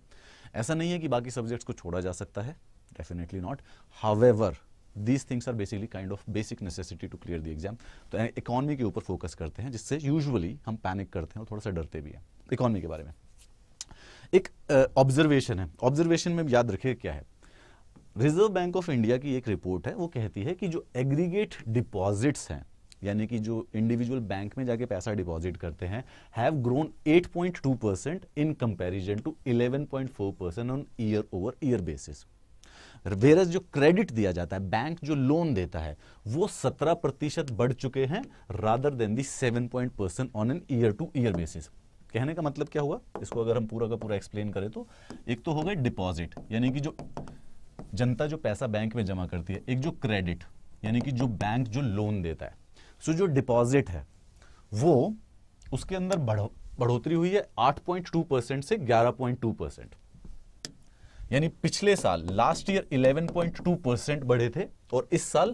ऐसा नहीं है कि बाकी सब्जेक्ट्स को छोड़ा जा सकता है definitely not however these things are basically kind of basic necessity to clear the exam तो इकोनॉमी के ऊपर फोकस करते हैं जिससे यूजुअली हम पैनिक करते हैं और थोड़ा सा डरते भी हैं इकोनॉमी के बारे में एक ऑब्जर्वेशन uh, है ऑब्जर्वेशन में याद रखे क्या है रिजर्व बैंक ऑफ इंडिया की एक रिपोर्ट है वो कहती है कि जो एग्रीगेट डिपॉजिट्स हैं यानी कि जो इंडिविजुअल बैंक में जाके पैसा डिपॉजिट करते हैं have grown 8.2 percent in comparison to 11.4 percent on year over year basis versus जो क्रेडिट दिया जाता है बैंक जो लोन देता है वो 17 प्रतिशत बढ़ चुके हैं rather than the seven point percent on an year to year basis कहने का मतलब क्या हुआ इसको अगर हम पूरा का पूरा एक्सप्लेन करें तो एक तो हो गए डिपॉजिट यानी कि जो जनता जो पैसा बैंक में जमा करती है एक जो क्रेडिट यानी कि जो बैंक जो लोन देता है सो जो डिपॉजिट है वो उसके अंदर बढ़ो बढ़ोतरी हुई है आठ परसेंट से ग्यारह परसेंट यानी पिछले साल लास्ट ईयर 11.2 परसेंट बढ़े थे और इस साल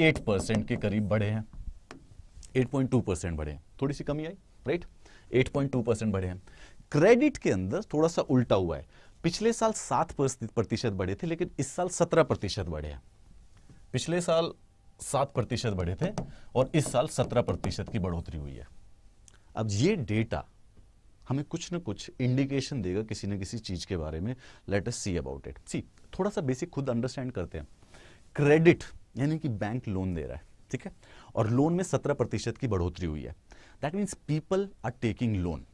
8 परसेंट के करीब बढ़े हैं 8.2 परसेंट बढ़े हैं थोड़ी सी कमी आई राइट 8.2 परसेंट बढ़े हैं क्रेडिट के अंदर थोड़ा सा उल्टा हुआ है पिछले साल सात प्रतिशत बढ़े थे लेकिन इस साल सत्रह प्रतिशत बढ़े हैं पिछले साल सात प्रतिशत बढ़े थे और इस साल सत्रह प्रतिशत की बढ़ोतरी हुई है अब ये डेटा हमें कुछ ना कुछ इंडिकेशन देगा किसी न किसी चीज़ के बारे में let us see about it see थोड़ा सा बेसिक खुद अंडरस्टैंड करते हैं क्रेडिट यानी कि बैंक लोन दे रहा है ठीक है और लोन में सत्रह प्रतिशत की बढ़ोतरी हुई है that means people are taking loan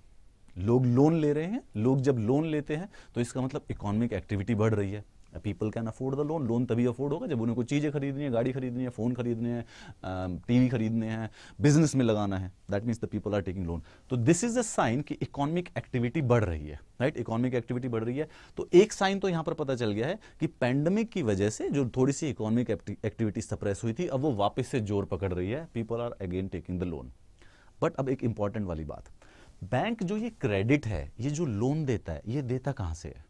लोग लोन ले रहे हैं लोग जब लोन लेते हैं तो इसका मतलब इकोनॉमिक एक्टिविटी बढ़ रही है people can afford the loan loan तभी अफोर्ड होगा जब उन्हें कोई चीज़ें खरीदनी है गाड़ी खरीदनी है फ़ोन खरीदने हैं टीवी uh, खरीदने हैं बिजनेस में लगाना है that means the people are taking loan तो दिस इज अ साइन कि इकोनॉमिक एक्टिविटी बढ़ रही है राइट इकोनॉमिक एक्टिविटी बढ़ रही है तो एक साइन तो यहाँ पर पता चल गया है कि पैंडमिक की वजह से जो थोड़ी सी इकोनॉमिक एक्टिविटी सप्रेस हुई थी अब वो वापस से जोर पकड़ रही है people are again taking the loan but अब एक इंपॉर्टेंट वाली बात बैंक जो ये क्रेडिट है ये जो लोन देता है ये देता कहाँ से है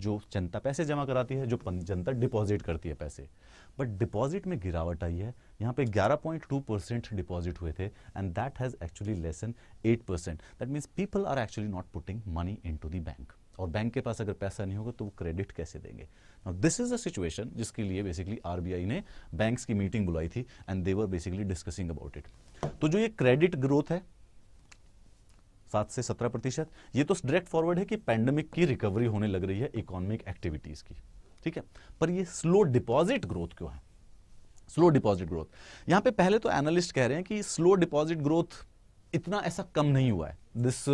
जो जनता पैसे जमा कराती है जो जनता डिपॉजिट करती है पैसे बट डिपॉजिट में गिरावट आई है यहाँ पे 11.2 परसेंट डिपॉजिट हुए थे and that has actually less an eight percent that means people are actually not putting money into the bank और बैंक के पास अगर पैसा नहीं होगा तो वो क्रेडिट कैसे देंगे दिस इज अ सिचुएशन जिसके लिए बेसिकली आरबीआई ने बैंक्स की मीटिंग बुलाई थी and they're basically discussing about it तो जो ये क्रेडिट ग्रोथ है सात से सत्रह प्रतिशत ये तो डायरेक्ट फॉरवर्ड है कि पैंडमिक की रिकवरी होने लग रही है इकोनॉमिक एक्टिविटीज की ठीक है पर ये स्लो डिपॉजिट ग्रोथ क्यों है स्लो डिपॉजिट ग्रोथ यहां पे पहले तो एनालिस्ट कह रहे हैं कि स्लो डिपॉजिट ग्रोथ इतना ऐसा कम नहीं हुआ है दिस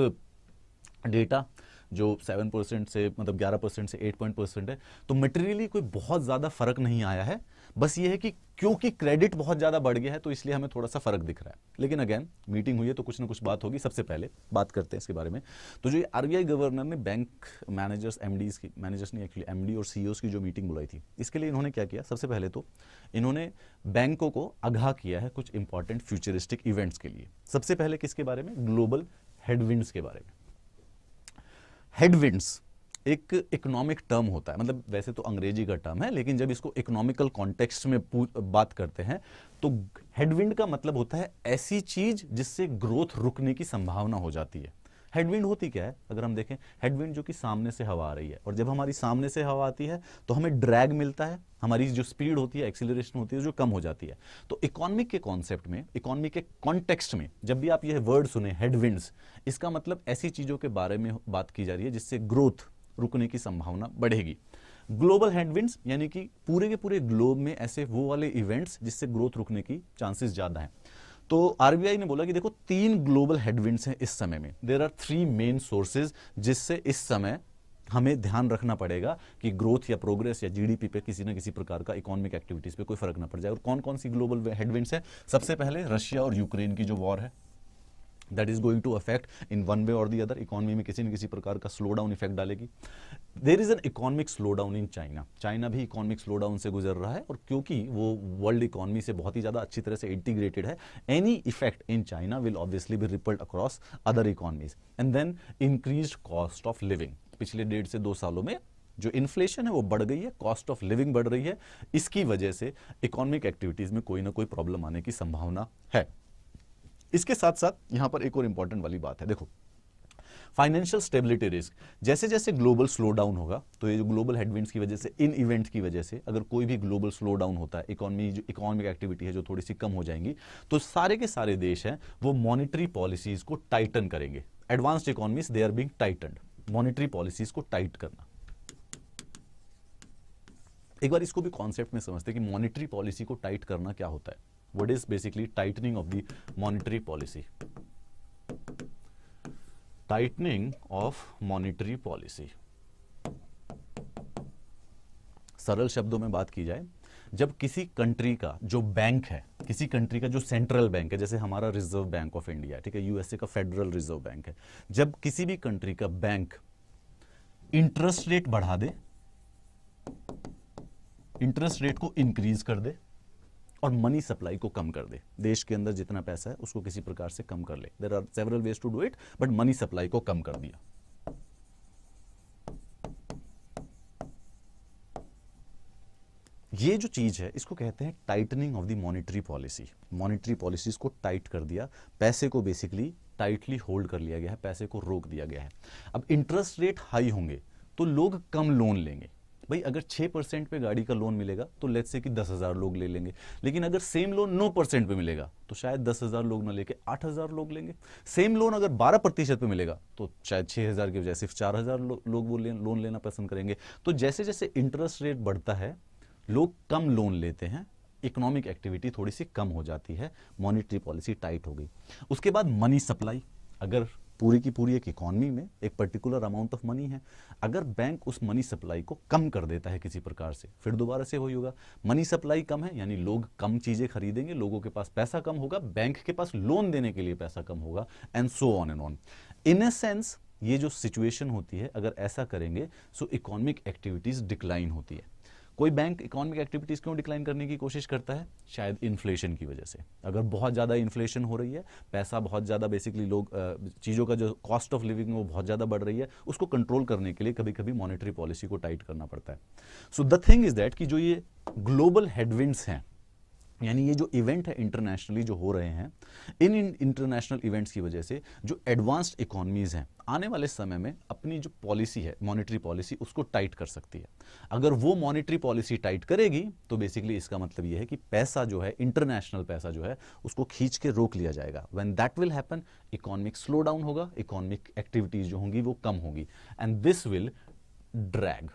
डेटा uh, जो सेवन परसेंट से मतलब ग्यारह परसेंट से एट पॉइंट परसेंट है तो मटेरियली कोई बहुत ज़्यादा फर्क नहीं आया है बस ये है कि क्योंकि क्रेडिट बहुत ज़्यादा बढ़ गया है तो इसलिए हमें थोड़ा सा फर्क दिख रहा है लेकिन अगेन मीटिंग हुई है तो कुछ ना कुछ बात होगी सबसे पहले बात करते हैं इसके बारे में तो जो आरबीआई गवर्नर ने बैंक मैनेजर्स एम की मैनेजर्स ने एक्चुअली एम और सीईओ e की जो मीटिंग बुलाई थी इसके लिए इन्होंने क्या किया सबसे पहले तो इन्होंने बैंकों को आगाह किया है कुछ इंपॉर्टेंट फ्यूचरिस्टिक इवेंट्स के लिए सबसे पहले किसके बारे में ग्लोबल हेडविंड्स के बारे में हेडविंड्स एक इकोनॉमिक टर्म होता है मतलब वैसे तो अंग्रेजी का टर्म है लेकिन जब इसको इकोनॉमिकल कॉन्टेक्स्ट में बात करते हैं तो हेडविंड का मतलब होता है ऐसी चीज जिससे ग्रोथ रुकने की संभावना हो जाती है हेडविंड होती क्या है अगर हम देखें हेडविंड जो कि सामने से हवा आ रही है और जब हमारी सामने से हवा आती है तो हमें ड्रैग मिलता है हमारी जो स्पीड होती है एक्सिलरेशन होती है जो कम हो जाती है तो इकोनॉमिक के कॉन्सेप्ट में इकोनॉमिक के कॉन्टेक्स्ट में जब भी आप यह वर्ड सुने हेडविंड्स इसका मतलब ऐसी चीज़ों के बारे में बात की जा रही है जिससे ग्रोथ रुकने की संभावना बढ़ेगी ग्लोबल हेडविंड्स यानी कि पूरे के पूरे ग्लोब में ऐसे वो वाले इवेंट्स जिससे ग्रोथ रुकने की चांसेस ज़्यादा हैं तो आरबीआई ने बोला कि देखो तीन ग्लोबल हेडविंड्स हैं इस समय में there are three main sources जिससे इस समय हमें ध्यान रखना पड़ेगा कि ग्रोथ या प्रोग्रेस या जीडीपी पे किसी ना किसी प्रकार का इकोनॉमिक एक्टिविटीज पे कोई फर्क ना पड़ जाए और कौन कौन सी ग्लोबल हेडविंड्स है सबसे पहले रशिया और यूक्रेन की जो वॉर है that is going to affect in one way और दी अदर इकॉनमी में किसी न किसी प्रकार का स्लो डाउन इफेक्ट डालेगी there is an economic slow down in China China भी इकोनॉमिक स्लो डाउन से गुजर रहा है और क्योंकि वो वर्ल्ड इकोनॉमी से बहुत ही ज़्यादा अच्छी तरह से इंटीग्रेटेड है any effect in China will obviously be rippled across other economies and then increase cost of living पिछले डेढ़ से दो सालों में जो इन्फ्लेशन है वो बढ़ गई है कॉस्ट ऑफ लिविंग बढ़ रही है इसकी वजह से इकोनॉमिक एक्टिविटीज़ में कोई ना कोई प्रॉब्लम आने की संभावना है इसके साथ साथ यहां पर एक और इंपॉर्टेंट वाली बात है देखो फाइनेंशियल स्टेबिलिटी रिस्क जैसे जैसे ग्लोबल स्लो डाउन होगा तो ये जो ग्लोबल हेडविंड्स की वजह से इन इवेंट की वजह से अगर कोई भी ग्लोबल स्लो डाउन होता है इकोनॉमी जो इकोनॉमिक एक्टिविटी है जो थोड़ी सी कम हो जाएंगी तो सारे के सारे देश हैं वो मॉनिटरी पॉलिसीज को टाइटन करेंगे advanced economies they are being tighten monetary policies को टाइट करना एक बार इसको भी कॉन्सेप्ट में समझते कि मॉनिटरी पॉलिसी को टाइट करना क्या होता है what is basically tightening of the monetary policy tightening of monetary policy सरल शब्दों में बात की जाए जब किसी कंट्री का जो बैंक है किसी कंट्री का जो सेंट्रल बैंक है जैसे हमारा रिजर्व बैंक ऑफ इंडिया ठीक है यूएसए का फेडरल रिजर्व बैंक है जब किसी भी कंट्री का बैंक इंटरेस्ट रेट बढ़ा दे इंटरेस्ट रेट को इंक्रीज कर दे और मनी सप्लाई को कम कर दे देश के अंदर जितना पैसा है उसको किसी प्रकार से कम कर ले there are several ways to do it but money supply को कम कर दिया ये जो चीज़ है इसको कहते हैं tightening of the monetary policy monetary policies को टाइट कर दिया पैसे को बेसिकली टाइटली होल्ड कर लिया गया है पैसे को रोक दिया गया है अब इंटरेस्ट रेट हाई होंगे तो लोग कम लोन लेंगे भाई अगर छः परसेंट पे गाड़ी का लोन मिलेगा तो लेट से कि दस हज़ार लोग ले लेंगे लेकिन अगर सेम लोन नौ परसेंट पे मिलेगा तो शायद दस हज़ार लोग ना लेके आठ हज़ार लोग लेंगे सेम लोन अगर बारह प्रतिशत पे मिलेगा तो शायद छः हज़ार की बजाय सिर्फ चार हज़ार लो, लोग वो ले, लोन लेना पसंद करेंगे तो जैसे जैसे इंटरेस्ट रेट बढ़ता है लोग कम लोन लेते हैं इकोनॉमिक एक्टिविटी थोड़ी सी कम हो जाती है मॉनिटरी पॉलिसी टाइट हो गई उसके बाद मनी सप्लाई अगर पूरी की पूरी एक इकॉनमी में एक पर्टिकुलर अमाउंट ऑफ मनी है अगर बैंक उस मनी सप्लाई को कम कर देता है किसी प्रकार से फिर दोबारा से वही होगा मनी सप्लाई कम है यानी लोग कम चीज़ें खरीदेंगे लोगों के पास पैसा कम होगा बैंक के पास लोन देने के लिए पैसा कम होगा and so on and on in a sense ये जो सिचुएशन होती है अगर ऐसा करेंगे सो इकोनॉमिक एक्टिविटीज़ डिक्लाइन होती है कोई बैंक इकोनॉमिक एक्टिविटीज़ क्यों डिक्लाइन करने की कोशिश करता है शायद इन्फ्लेशन की वजह से अगर बहुत ज़्यादा इन्फ्लेशन हो रही है पैसा बहुत ज़्यादा बेसिकली लोग चीज़ों का जो कॉस्ट ऑफ लिविंग वो बहुत ज़्यादा बढ़ रही है उसको कंट्रोल करने के लिए कभी कभी मॉनिटरी पॉलिसी को टाइट करना पड़ता है so the thing is that कि जो ये ग्लोबल हेडविंड्स हैं यानी ये जो इवेंट है इंटरनेशनली जो हो रहे हैं इन इन इंटरनेशनल इवेंट्स की वजह से जो एडवांस्ड इकोनॉमीज़ हैं आने वाले समय में अपनी जो पॉलिसी है मॉनेटरी पॉलिसी उसको टाइट कर सकती है अगर वो मॉनेटरी पॉलिसी टाइट करेगी तो बेसिकली इसका मतलब ये है कि पैसा जो है इंटरनेशनल पैसा जो है उसको खींच के रोक लिया जाएगा when that will happen economic slow down होगा इकोनॉमिक एक्टिविटीज़ जो होंगी वो कम होगी and this will drag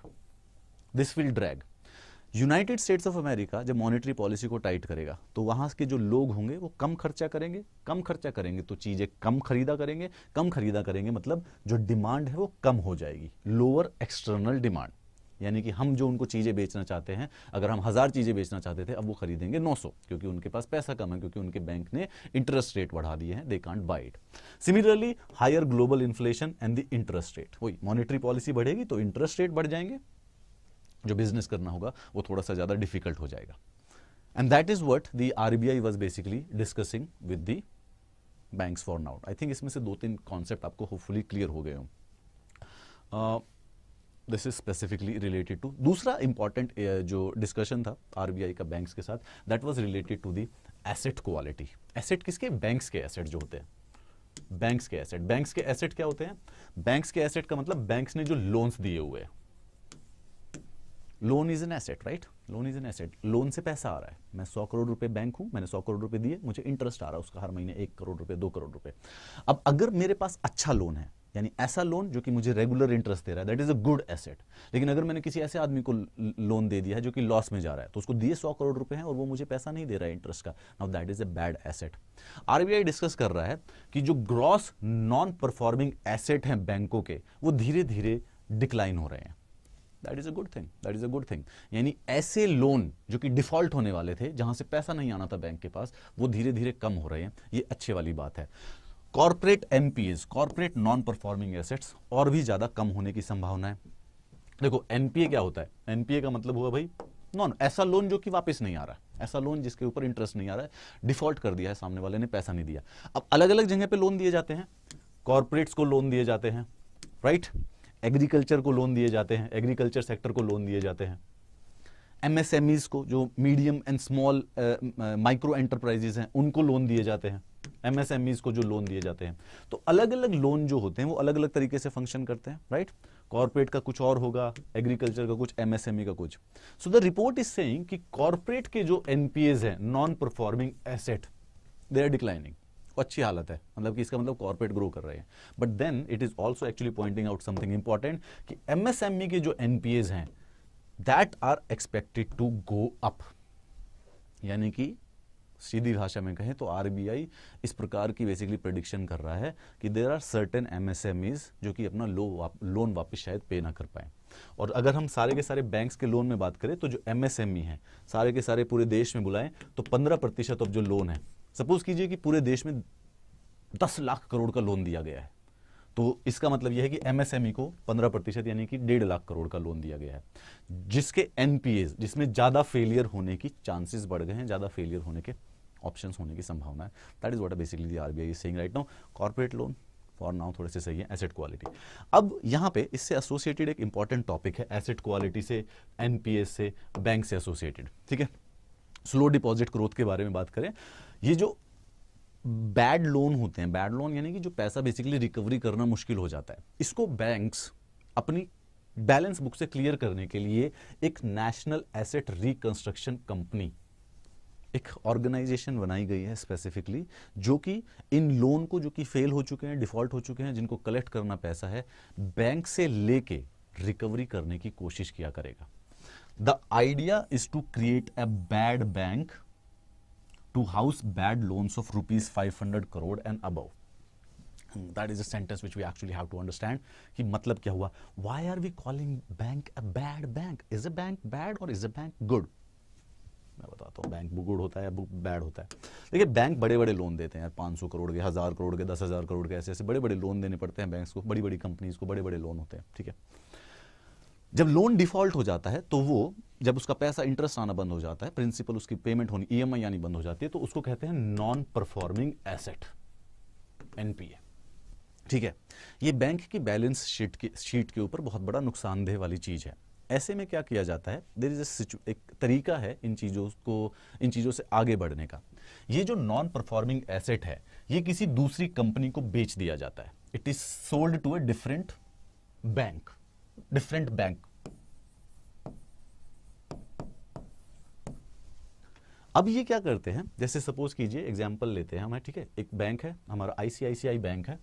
this will drag United States of America जब मॉनेटरी पॉलिसी को टाइट करेगा तो वहां के जो लोग होंगे वो कम खर्चा करेंगे कम खर्चा करेंगे तो चीज़ें कम खरीदा करेंगे कम खरीदा करेंगे मतलब जो डिमांड है वो कम हो जाएगी लोअर एक्सटर्नल डिमांड यानी कि हम जो उनको चीज़ें बेचना चाहते हैं अगर हम हज़ार चीज़ें बेचना चाहते थे अब वो खरीदेंगे 900 क्योंकि उनके पास पैसा कम है क्योंकि उनके बैंक ने इंटरेस्ट रेट बढ़ा दिए हैं they can't buy it similarly higher global inflation and the interest rate वही मॉनिटरी पॉलिसी बढ़ेगी तो इंटरेस्ट रेट बढ़ जाएंगे जो बिजनेस करना होगा वो थोड़ा सा ज़्यादा डिफिकल्ट हो जाएगा and that is what the R B I was basically discussing with the bank for now I think इसमें से दो तीन कॉन्सेप्ट आपको होपफुली क्लियर हो गए हों this is specifically related to दूसरा इंपॉर्टेंट uh, जो डिस्कशन था आरबीआई का बैंक्स के साथ that was related to the asset quality asset किसके बैंक्स के एसेट जो होते हैं बैंक्स के एसेट बैंक्स के एसेट क्या होते हैं बैंक्स के एसेट का मतलब बैंक्स ने जो लोन्स दिए हुए हैं loan is an asset right loan is an asset loan से पैसा आ रहा है मैं सौ करोड़ रुपए बैंक हूं मैंने सौ करोड़ रुपए दिए मुझे इंटरेस्ट आ रहा है उसका हर महीने एक करोड़ रुपए दो करोड़ रुपए अब अगर मेरे पास अच्छा लोन है यानी ऐसा लोन जो कि मुझे रेगुलर इंटरेस्ट दे रहा है that is a good asset लेकिन अगर मैंने किसी ऐसे आदमी को लोन दे दिया है जो कि लॉस में जा रहा है तो उसको दिए सौ करोड़ रुपए हैं और वो मुझे पैसा नहीं दे रहा है इंटरेस्ट का now that is a bad asset RBI discuss कर रहा है कि जो ग्रॉस नॉन परफॉर्मिंग एसेट हैं बैंकों के वो धीरे धीरे डिक्लाइन हो रहे हैं that is a good thing that is a good thing यानी ऐसे लोन जो कि डिफॉल्ट होने वाले थे जहां से पैसा नहीं आना था बैंक के पास वो धीरे धीरे कम हो रहे हैं ये अच्छे वाली बात है corporate M P corporate non performing assets और भी ज़्यादा कम होने की संभावना है देखो एनपीए क्या होता है एनपीए का मतलब हुआ भाई नॉन ऐसा लोन जो कि वापस नहीं आ रहा ऐसा लोन जिसके ऊपर इंटरेस्ट नहीं आ रहा है डिफॉल्ट कर दिया है सामने वाले ने पैसा नहीं दिया अब अलग अलग जगह पे लोन दिए जाते हैं कॉरपोरेट्स को लोन दिए जाते हैं राइट right? एग्रीकल्चर को लोन दिए जाते हैं एग्रीकल्चर सेक्टर को लोन दिए जाते हैं एमएसएमईज को जो medium and small micro enterprises हैं उनको लोन दिए जाते हैं एमएसएमईज को जो लोन दिए जाते हैं तो अलग अलग लोन जो होते हैं वो अलग अलग तरीके से फंक्शन करते हैं राइट कॉर्पोरेट का कुछ और होगा एग्रीकल्चर का कुछ एमएसएमई e का कुछ so the report is saying कि कॉरपोरेट के जो एनपीएज हैं non performing asset they are declining अच्छी हालत है मतलब कि इसका मतलब कॉर्पोरेट ग्रो कर रहे हैं but then it is also actually pointing out something important कि एमएसएमई e के जो एनपीएज हैं that are expected to go up यानी कि सीधी भाषा में कहें तो आरबीआई इस प्रकार की बेसिकली प्रडिक्शन कर रहा है कि देर आर सर्टेन एमएसएमईज जो कि अपना लो वाप, लोन वापस शायद पे ना कर पाए और अगर हम सारे के सारे बैंक्स के लोन में बात करें तो जो एमएसएमई e हैं सारे के सारे पूरे देश में बुलाएं तो 15 प्रतिशत ऑफ जो लोन है सपोज कीजिए कि पूरे देश में दस लाख करोड़ का लोन दिया गया है तो इसका मतलब यह है कि एमएसएमई e को 15 प्रतिशत यानी कि डेढ़ लाख करोड़ का लोन दिया गया है जिसके एनपीए जिसमें ज़्यादा फेलियर होने की चांसेस बढ़ गए हैं ज़्यादा फेलियर होने के ऑप्शंस होने की संभावना है that is what basically RBI saying right now corporate loan for now थोड़े से सही है एसेट क्वालिटी अब यहां पे इससे एसोसिएटेड एक इंपॉर्टेंट टॉपिक है एसेट क्वालिटी से एनपीएस से बैंक से एसोसिएटेड ठीक है स्लो डिपॉजिट ग्रोथ के बारे में बात करें ये जो बैड लोन होते हैं बैड लोन यानी कि जो पैसा बेसिकली रिकवरी करना मुश्किल हो जाता है इसको बैंक्स अपनी बैलेंस बुक से क्लियर करने के लिए एक नेशनल एसेट रिकंस्ट्रक्शन कंपनी एक ऑर्गेनाइजेशन बनाई गई है स्पेसिफिकली जो कि इन लोन को जो कि फेल हो चुके हैं डिफॉल्ट हो चुके हैं जिनको कलेक्ट करना पैसा है बैंक से लेके रिकवरी करने की कोशिश किया करेगा the idea is to create a bad bank to house bad loans of rupees five hundred crore and अब that is attends which we actually have to understand कि मतलब क्या हुआ why are we calling bank a bad bank is a bank bad और is a bank good मैं बताता हूँ bank good होता है या बैड होता है देखिए बैंक बड़े बड़े लोन देते हैं पाँच सौ करोड़ के हज़ार करोड़ के दस हज़ार करोड़ के ऐसे ऐसे बड़े बड़े लोन देने पड़ते हैं बैंक को बड़ी बड़ी कंपनीज को बड़े बड़े लोन होते हैं ठीक है जब लोन डिफॉल्ट हो जाता है तो वो जब उसका पैसा इंटरेस्ट आना बंद हो जाता है प्रिंसिपल उसकी पेमेंट होनी ईएमआई e यानी बंद हो जाती है तो उसको कहते हैं नॉन परफॉर्मिंग एसेट एनपीए ठीक है ये बैंक की बैलेंस शीट के शीट के ऊपर बहुत बड़ा नुकसानदेह वाली चीज़ है ऐसे में क्या किया जाता है देर इज़ एक तरीका है इन चीज़ों को इन चीज़ों से आगे बढ़ने का ये जो नॉन परफॉर्मिंग एसेट है ये किसी दूसरी कंपनी को बेच दिया जाता है it is sold to a different bank different bank अब ये क्या करते हैं जैसे सपोज कीजिए एग्जाम्पल लेते हैं हमें ठीक है एक बैंक है हमारा आईसीआईसीआई बैंक है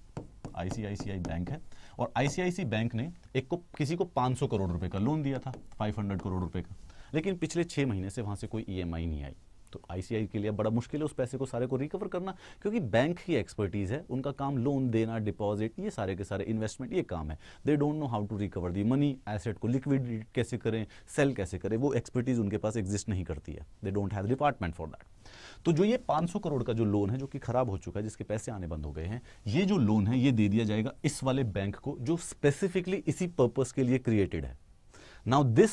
आईसीआईसीआई बैंक है और आईसीआईसी बैंक ने एक को किसी को 500 करोड़ रुपए का लोन दिया था 500 करोड़ रुपए का लेकिन पिछले छह महीने से वहां से कोई ईएमआई e नहीं आई तो आईसीआई के लिए बड़ा मुश्किल है उस पैसे को सारे को रिकवर करना क्योंकि बैंक की एक्सपर्टीज़ है उनका काम लोन देना डिपॉजिट ये सारे के सारे इन्वेस्टमेंट ये काम है they don't know how to recover the money asset को लिक्विड कैसे करें सेल कैसे करें वो एक्सपर्टीज़ उनके पास एग्जिस्ट नहीं करती है they don't have department for that तो जो ये 500 करोड़ का जो लोन है जो कि खराब हो चुका है जिसके पैसे आने बंद हो गए हैं ये जो लोन है ये दे दिया जाएगा इस वाले बैंक को जो स्पेसिफिकली इसी पर्पज के लिए क्रिएटेड है now this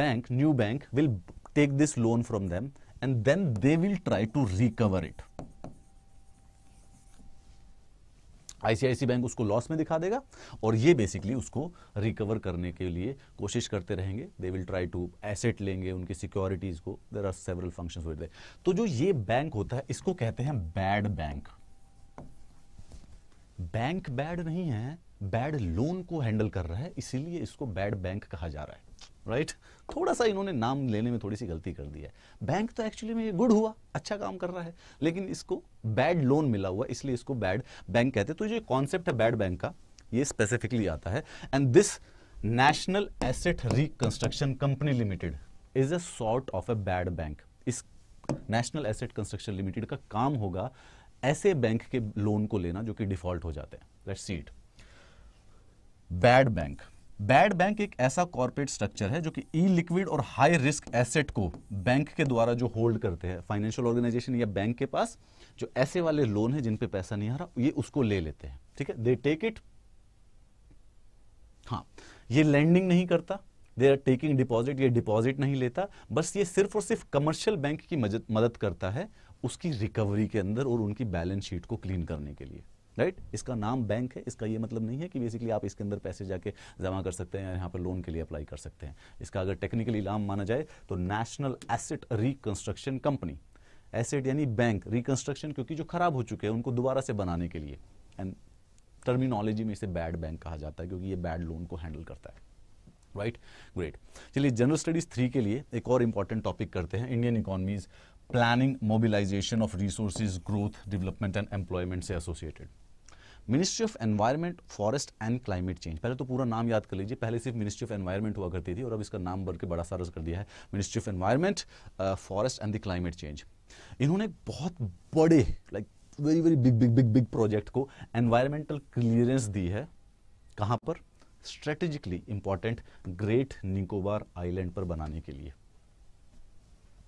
bank new bank will take this loan from them and then they will try to recover it. ICICI bank उसको लॉस में दिखा देगा और ये बेसिकली उसको रिकवर करने के लिए कोशिश करते रहेंगे they will try to asset लेंगे उनकी सिक्योरिटीज़ को देर आर सेवरल फंक्शन तो जो ये बैंक होता है इसको कहते हैं बैड बैंक बैंक बैड नहीं है बैड लोन को हैंडल कर रहा है इसीलिए इसको बैड बैंक कहा जा रहा है राइट थोड़ा सा इन्होंने नाम लेने में थोड़ी सी गलती कर दी है बैंक तो एक्चुअली में ये गुड हुआ अच्छा काम कर रहा है लेकिन इसको बैड लोन मिला हुआ इसलिए इसको बैड बैंक कहते हैं तो ये कॉन्सेप्ट है बैड बैंक का ये स्पेसिफिकली आता है and this national asset reconstruction company limited is a sort of a bad bank इस नेशनल एसेट कंस्ट्रक्शन लिमिटेड का काम होगा ऐसे बैंक के लोन को लेना जो कि डिफॉल्ट हो जाते हैं let's see it bad bank bad bank एक ऐसा कॉर्पोरेट स्ट्रक्चर है जो कि ई लिक्विड और हाई रिस्क एसेट को बैंक के द्वारा जो होल्ड करते हैं फाइनेंशियल ऑर्गेनाइजेशन या बैंक के पास जो ऐसे वाले लोन है जिन पे पैसा नहीं आ रहा ये उसको ले लेते हैं ठीक है दे टेक इट हाँ ये लैंडिंग नहीं करता दे आर टेकिंग डिपॉजिट ये डिपॉजिट नहीं लेता बस ये सिर्फ और सिर्फ कमर्शियल बैंक की मदद करता है उसकी रिकवरी के अंदर और उनकी बैलेंस शीट को क्लीन करने के लिए राइट right? इसका नाम बैंक है इसका ये मतलब नहीं है कि बेसिकली आप इसके अंदर पैसे जाके जमा कर सकते हैं या यहाँ पर लोन के लिए अप्लाई कर सकते हैं इसका अगर टेक्निकली नाम माना जाए तो national asset reconstruction company asset यानी बैंक रिकंस्ट्रक्शन क्योंकि जो खराब हो चुके हैं उनको दोबारा से बनाने के लिए एंड टर्मिनोलॉजी में इसे बैड बैंक कहा जाता है क्योंकि ये बैड लोन को हैंडल करता है राइट ग्रेट चलिए जनरल स्टडीज थ्री के लिए एक और इंपॉर्टेंट टॉपिक करते हैं Indian economies planning mobilisation of resource growth development and employment से associated ministry of environment forest and climate change पहले तो पूरा नाम याद कर लीजिए पहले सिर्फ मिनिस्ट्री ऑफ एनवायरमेंट हुआ करती थी और अब इसका नाम बढ़ के बड़ा सारा कर दिया है ministry of environment forest and the climate change इन्होंने बहुत बड़े like very very big big big big project को एनवायरमेंटल क्लियरेंस दी है कहाँ पर strategically important great Nicobar island पर बनाने के लिए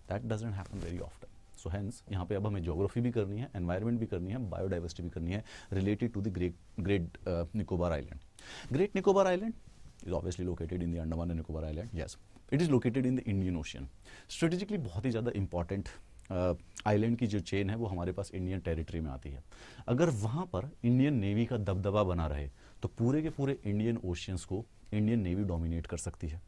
that doesn't happen very often so hence यहाँ पे अब हमें जोग्राफी भी करनी है एनवायरमेंट भी करनी है बायोडाइवर्सिटी भी करनी है related to the great great Nicobar island great Nicobar island is obviously located in the Andaman and Nicobar island Yes, it is located in the Indian ocean strategically बहुत ही ज़्यादा इंपॉर्टेंट आइलैंड uh, की जो चेन है वो हमारे पास इंडियन टेरिटरी में आती है अगर वहाँ पर इंडियन नेवी का दबदबा बना रहे तो पूरे के पूरे इंडियन ओशियंस को इंडियन नेवी डोमिनेट कर सकती है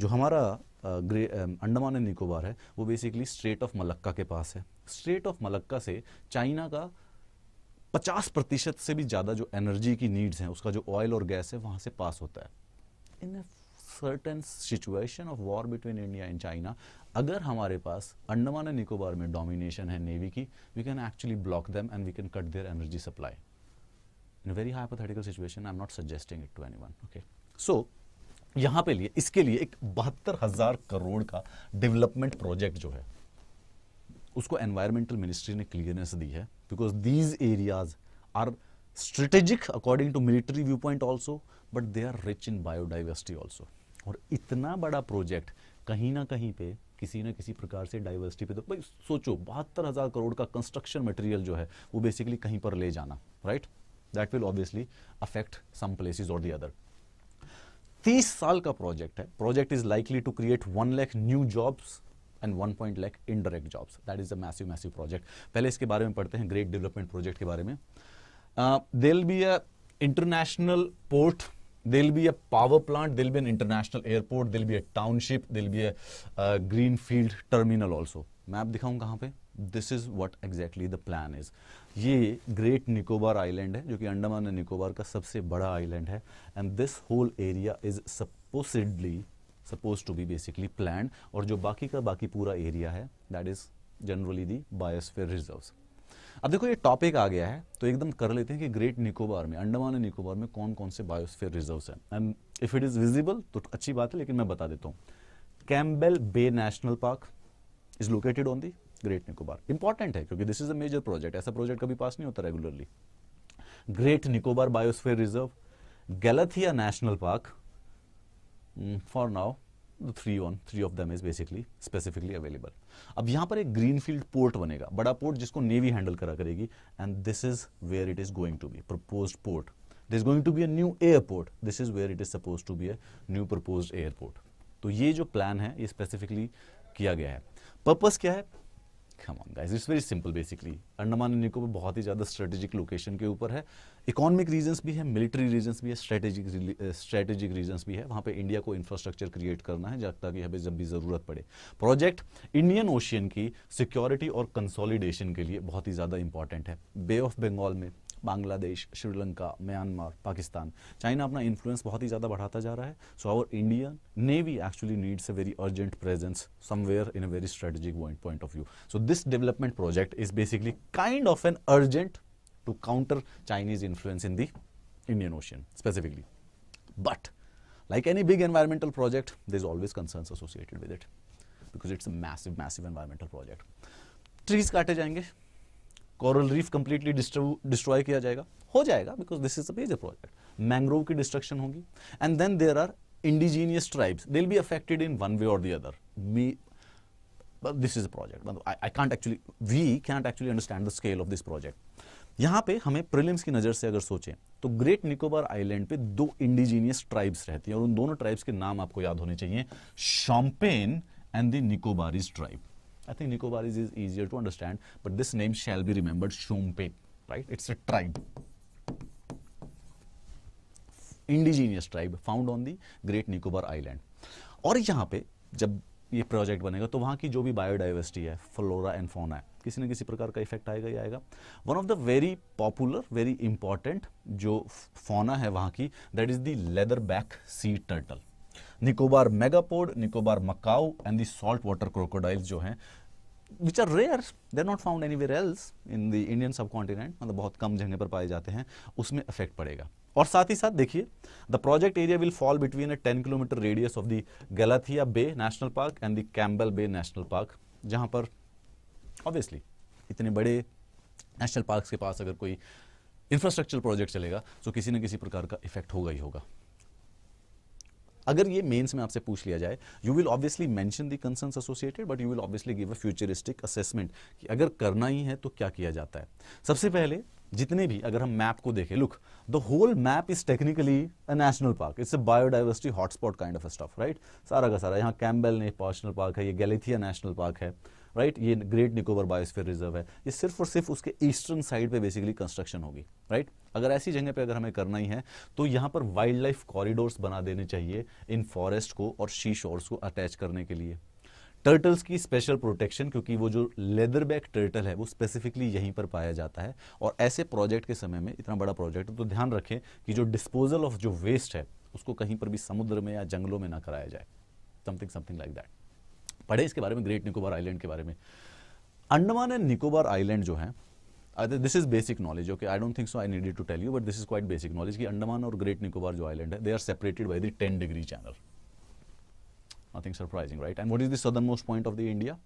जो हमारा ग्रे अंडमान एंड निकोबार है वो बेसिकली स्ट्रेट ऑफ मलक्का के पास है स्ट्रेट ऑफ मलक्का से चाइना का 50 प्रतिशत से भी ज़्यादा जो एनर्जी की नीड्स हैं उसका जो ऑयल और गैस है वहाँ से पास होता है in certain situation of war between India and China अगर हमारे पास अंडमान एंड निकोबार में डोमिनेशन है नेवी की we can actually block them and we can cut their energy supply in very hypothetical situation I am not suggesting it to anyone okay so यहां पे लिए इसके लिए एक बहत्तर हजार करोड़ का डेवलपमेंट प्रोजेक्ट जो है उसको एनवायरमेंटल मिनिस्ट्री ने क्लियरेंस दी है because these areas are strategic according to military viewpoint also but they are rich in biodiversity also और इतना बड़ा प्रोजेक्ट कहीं ना कहीं पे किसी ना किसी प्रकार से डाइवर्सिटी पे तो भाई सोचो बहत्तर हज़ार करोड़ का कंस्ट्रक्शन मटेरियल जो है वो बेसिकली कहीं पर ले जाना right that will obviously affect some places और दी अदर तीस साल का प्रोजेक्ट है project is likely to create one lakh new jobs and one point lakh indirect jobs that is a massive project पहले इसके बारे में पढ़ते हैं ग्रेट डेवलपमेंट प्रोजेक्ट के बारे में there'll be a international port there'll be a power plant there'll be an international airport there'll be a township there'll be a greenfield terminal also मैं आप दिखाऊँ कहाँ पे this is what exactly the plan is ये great Nicobar island है जो कि Andaman and Nicobar का सबसे बड़ा आइलैंड है and this whole area is supposedly suppose to be basically plan और जो बाकी का बाकी पूरा एरिया है that is generally the biosphere reserve अब देखो ये टॉपिक आ गया है तो एकदम कर लेते हैं कि ग्रेट निकोबार में अंडमान एंड निकोबार में कौन कौन से बायोस्फेयर रिजर्व हैं and if it is visible तो अच्छी बात है लेकिन मैं बता देता हूँ Campbell Bay national park is located on the great Nicobar important है क्योंकि this is a major project ऐसा प्रोजेक्ट कभी पास नहीं होता regularly great Nicobar biosphere reserve Galathea national park for now three on three of them is basically specifically available अब यहां पर एक ग्रीन फील्ड पोर्ट बनेगा बड़ा पोर्ट जिसको नेवी हैंडल करा करेगी and this is where it is going to be propose port this going to be a new airport this is where it is suppose to be a new propose airport तो ये जो plan है ये specifically किया गया है purpose क्या है come on guys it's very simple basically Andaman and Nicobar बहुत ही ज़्यादा स्ट्रेटेजिक लोकेशन के ऊपर है इकोनॉमिक रीजंस भी है मिलिट्री रीजंस भी है स्ट्रेटेजिक स्ट्रेटेजिक रीजंस भी है वहां पे इंडिया को इंफ्रास्ट्रक्चर क्रिएट करना है जब तक हमें जब भी ज़रूरत पड़े प्रोजेक्ट इंडियन ओशियन की सिक्योरिटी और कंसोलिडेशन के लिए बहुत ही ज़्यादा इंपॉर्टेंट है बे ऑफ बंगाल में बांग्लादेश श्रीलंका म्यांमार पाकिस्तान चाइना अपना इन्फ्लुएंस बहुत ही ज्यादा बढ़ाता जा रहा है so our Indian navy actually needs a very urgent presence somewhere in a very strategic point of view so this development project is basically kind of an urgent to counter Chinese influence in the Indian Ocean specifically but like any big environmental project the is always concern associated with it because it's massive massive environmental project trees काटे जाएंगे coral reef completely destroy किया जाएगा हो जाएगा because this is a major project mangrove की destruction होगी and then there are indigenous tribes they be affected in one way और the other we this is a project I I can't actually we can't actually understand the scale of this project यहाँ पे हमें prelims की नज़र से अगर सोचें तो ग्रेट निकोबार आइलैंड पे दो इंडिजीनियस ट्राइब्स रहती हैं और उन दोनों ट्राइब्स के नाम आपको याद होने चाहिए Shompen and the Nicobarese tribe I think is is easier to understand, but this name shall be remembered, Shumpe, right? It's a tribe. Indigenous tribe found on the great Nicobar island और यहाँ पे जब ये प्रोजेक्ट बनेगा तो वहाँ की जो भी बायोडाइवर्सिटी है फ्लोरा एंड फोना है किसी न किसी प्रकार का इफेक्ट आएगा ही आएगा one of the very popular very important जो फोना है वहाँ की that is the leatherback sea turtle Nicobar megapode Nicobar macaque and the saltwater crocodiles जो हैं which are rare they're not found any found else in the Indian subcontinent मतलब बहुत कम जगह पर पाए जाते हैं उसमें इफेक्ट पड़ेगा और साथ ही साथ देखिए the project area will fall between a ten kilometre radius of the Galathea Bay national Park and the Campbell Bay national Park जहाँ पर ऑब्वियसली इतने बड़े नेशनल पार्क के पास अगर कोई इंफ्रास्ट्रक्चर प्रोजेक्ट चलेगा तो किसी न किसी प्रकार का इफेक्ट होगा ही होगा अगर ये मेंस में आपसे पूछ लिया जाए you will obviously mention the concerns associated but you will obviously give a futuristic assessment कि अगर करना ही है तो क्या किया जाता है सबसे पहले जितने भी अगर हम मैप को देखें look the whole map is technically a national park it's a biodiversity hotspot kind of stuff right सारा का सारा यहाँ कैम्बेल नेशनल पार्क है ये गैलेथिया नेशनल पार्क है राइट ये ग्रेट निकोबर बायोस्फीयर रिजर्व है ये सिर्फ और सिर्फ उसके ईस्टर्न साइड पे बेसिकली कंस्ट्रक्शन होगी राइट अगर ऐसी जगह पे अगर हमें करना ही है तो यहाँ पर वाइल्ड लाइफ कॉरिडोर्स बना देने चाहिए इन फॉरेस्ट को और शी शोर्स को अटैच करने के लिए टर्टल्स की स्पेशल प्रोटेक्शन क्योंकि वो जो लेदर बैक टर्टल है वो स्पेसिफिकली यहीं पर पाया जाता है और ऐसे प्रोजेक्ट के समय में इतना बड़ा प्रोजेक्ट है तो ध्यान रखें कि जो डिस्पोजल ऑफ जो वेस्ट है उसको कहीं पर भी समुद्र में या जंगलों में ना कराया जाए समथिंग समथिंग लाइक दैट पढ़े इसके बारे में ग्रेट निकोबार आइलैंड के बारे में अंडमान एंड निकोबार आइलैंड जो है this is basic knowledge okay I don't think so I needed to tell you but this is quite basic knowledge कि अंडमान और ग्रेट निकोबार जो आइलैंड है they are separated by the ten degree channel nothing surprising right and what is the southernmost point of the India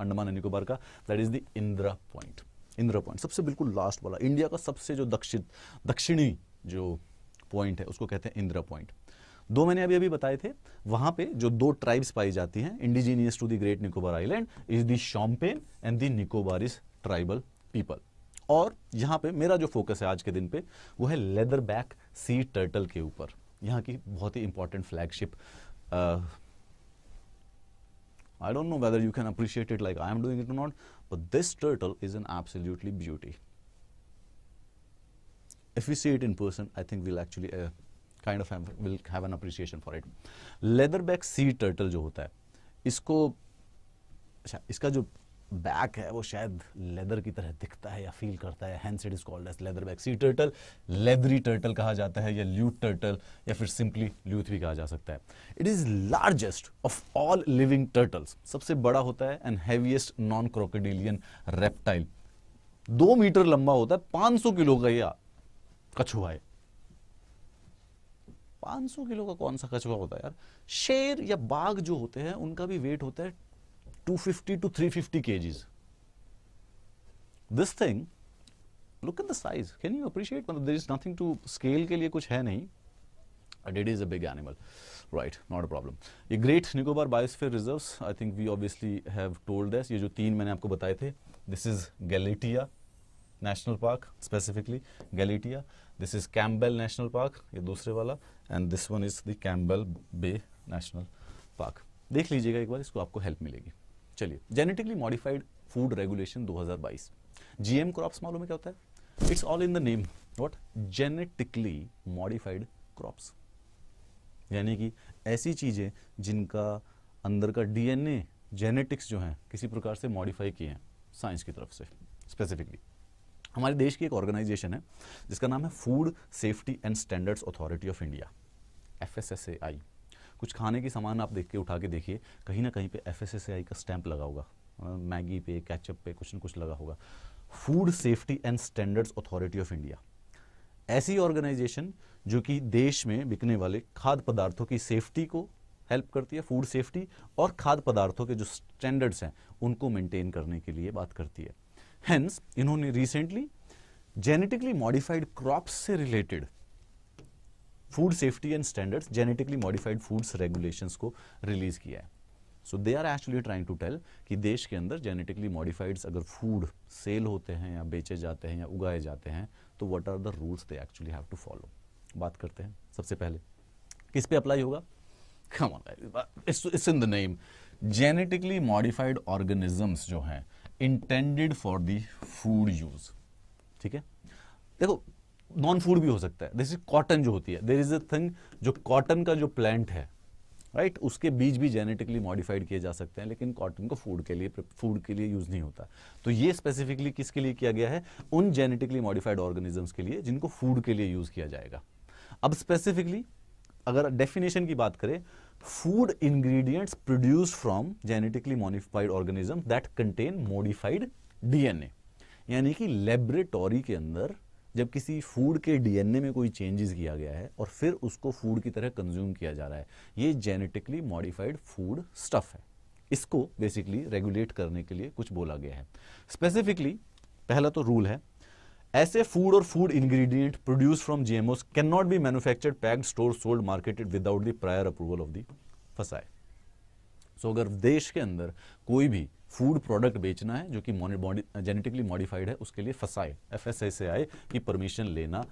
Andaman and Nicobar का that is the Indira point Indira point सबसे बिल्कुल last वाला India का सबसे जो दक्षिण दक्षिणी जो पॉइंट है उसको कहते हैं इंदिरा पॉइंट दो मैंने अभी अभी बताए थे वहां पे जो दो ट्राइब्स पाई जाती हैं indigenous to the great Nicobar island is the Shompen and the Nicobarese tribal people और यहाँ पे मेरा जो फोकस है आज के दिन पे वो है लेदर बैक सी टर्टल के ऊपर यहाँ की बहुत ही important flagship I don't know whether you can appreciate it like I am doing it not but this turtle is an absolutely beauty if you see it in person I think will actually kind of will have an appreciation for it leatherback sea turtle जो होता है इसको अच्छा, इसका जो back है वो शायद लेदर की तरह दिखता है या फील करता है hence it is called as leatherback sea turtle leathery turtle कहा जाता है या ल्यूट टर्टल या फिर सिंपली ल्यूथ भी कहा जा सकता है it is largest of all living turtles सबसे बड़ा होता है and heaviest non crocodilian reptile दो मीटर लंबा होता है 500 किलो का यह कछुआ है 500 किलो का कौन सा कछुआ होता है यार शेर या बाघ जो होते हैं उनका भी वेट होता है 250 to 350 fifty KGs this thing look in the size can you appreciate मतलब there is nothing to scale के लिए कुछ है नहीं that is a big animal right not a problem ये great Nicobar biosphere reserves I think we obviously have told this ये जो तीन मैंने आपको बताए थे this is Galathea National Park specifically galatia this is Campbell National Park ये दूसरे वाला and this one is the Campbell Bay national Park देख लीजिएगा एक बार इसको आपको हेल्प मिलेगी चलिए genetically modified food regulation 2022 GM crops मालूम है क्या होता है it's all in the name what genetically modified crops यानी कि ऐसी चीज़ें जिनका अंदर का डीएनए जेनेटिक्स जो है किसी प्रकार से मॉडिफाई किए हैं साइंस की तरफ से स्पेसिफिकली हमारे देश की एक ऑर्गेनाइजेशन है जिसका नाम है Food safety and Standards Authority of India F कुछ खाने के सामान आप देख के उठा के देखिए कहीं ना कहीं पे एफ का स्टैंप लगा होगा मैगी पे कैचअप पे कुछ ना कुछ लगा होगा Food safety and Standards Authority of India ऐसी ऑर्गेनाइजेशन जो कि देश में बिकने वाले खाद्य पदार्थों की सेफ्टी को हेल्प करती है फूड सेफ्टी और खाद्य पदार्थों के जो स्टैंडर्ड्स हैं उनको मेंटेन करने के लिए बात करती है हैंस इन्होंने रिसेंटली जेनेटिकली मॉडिफाइड क्रॉप्स से related food safety and standards genetically modified foods regulations को रिलीज किया है so they are actually trying to tell कि देश के अंदर जेनेटिकली मॉडिफाइड्स अगर फूड सेल होते हैं या बेचे जाते हैं या उगाए जाते हैं तो what are the rules they actually have to follow बात करते हैं सबसे पहले किस पे अप्लाई होगा come on it's in the name genetically modified organisms जो हैं intended for the food use ठीक है देखो नॉन फूड भी हो सकता है दिस इज कॉटन जो होती है देर इज अ थिंग जो कॉटन का जो प्लांट है राइट right? उसके बीज भी जेनेटिकली मॉडिफाइड किए जा सकते हैं लेकिन कॉटन को फूड के लिए फूड के लिए यूज़ नहीं होता तो ये स्पेसिफिकली किसके लिए किया गया है उन जेनेटिकली मॉडिफाइड ऑर्गेनिजम्स के लिए जिनको फूड के लिए यूज़ किया जाएगा अब स्पेसिफिकली अगर डेफिनेशन की बात करें food ingredients produced from genetically modified organism that contain modified DNA. यानी कि लेबरेटोरी के अंदर जब किसी फूड के डीएनए में कोई चेंजेस किया गया है और फिर उसको फूड की तरह कंज्यूम किया जा रहा है ये जेनेटिकली मॉडिफाइड फूड स्टफ है इसको बेसिकली रेगुलेट करने के लिए कुछ बोला गया है स्पेसिफिकली पहला तो रूल है ऐसे फूड और food ingredient produce from GMOs can not be manufactured packed store sold marketed without the prior approval of the FSSAI so अगर देश के अंदर कोई भी फूड प्रोडक्ट बेचना है जो कि जेनेटिकली मॉडिफाइड है उसके लिए फसाए एफ एस एस की परमिशन लेना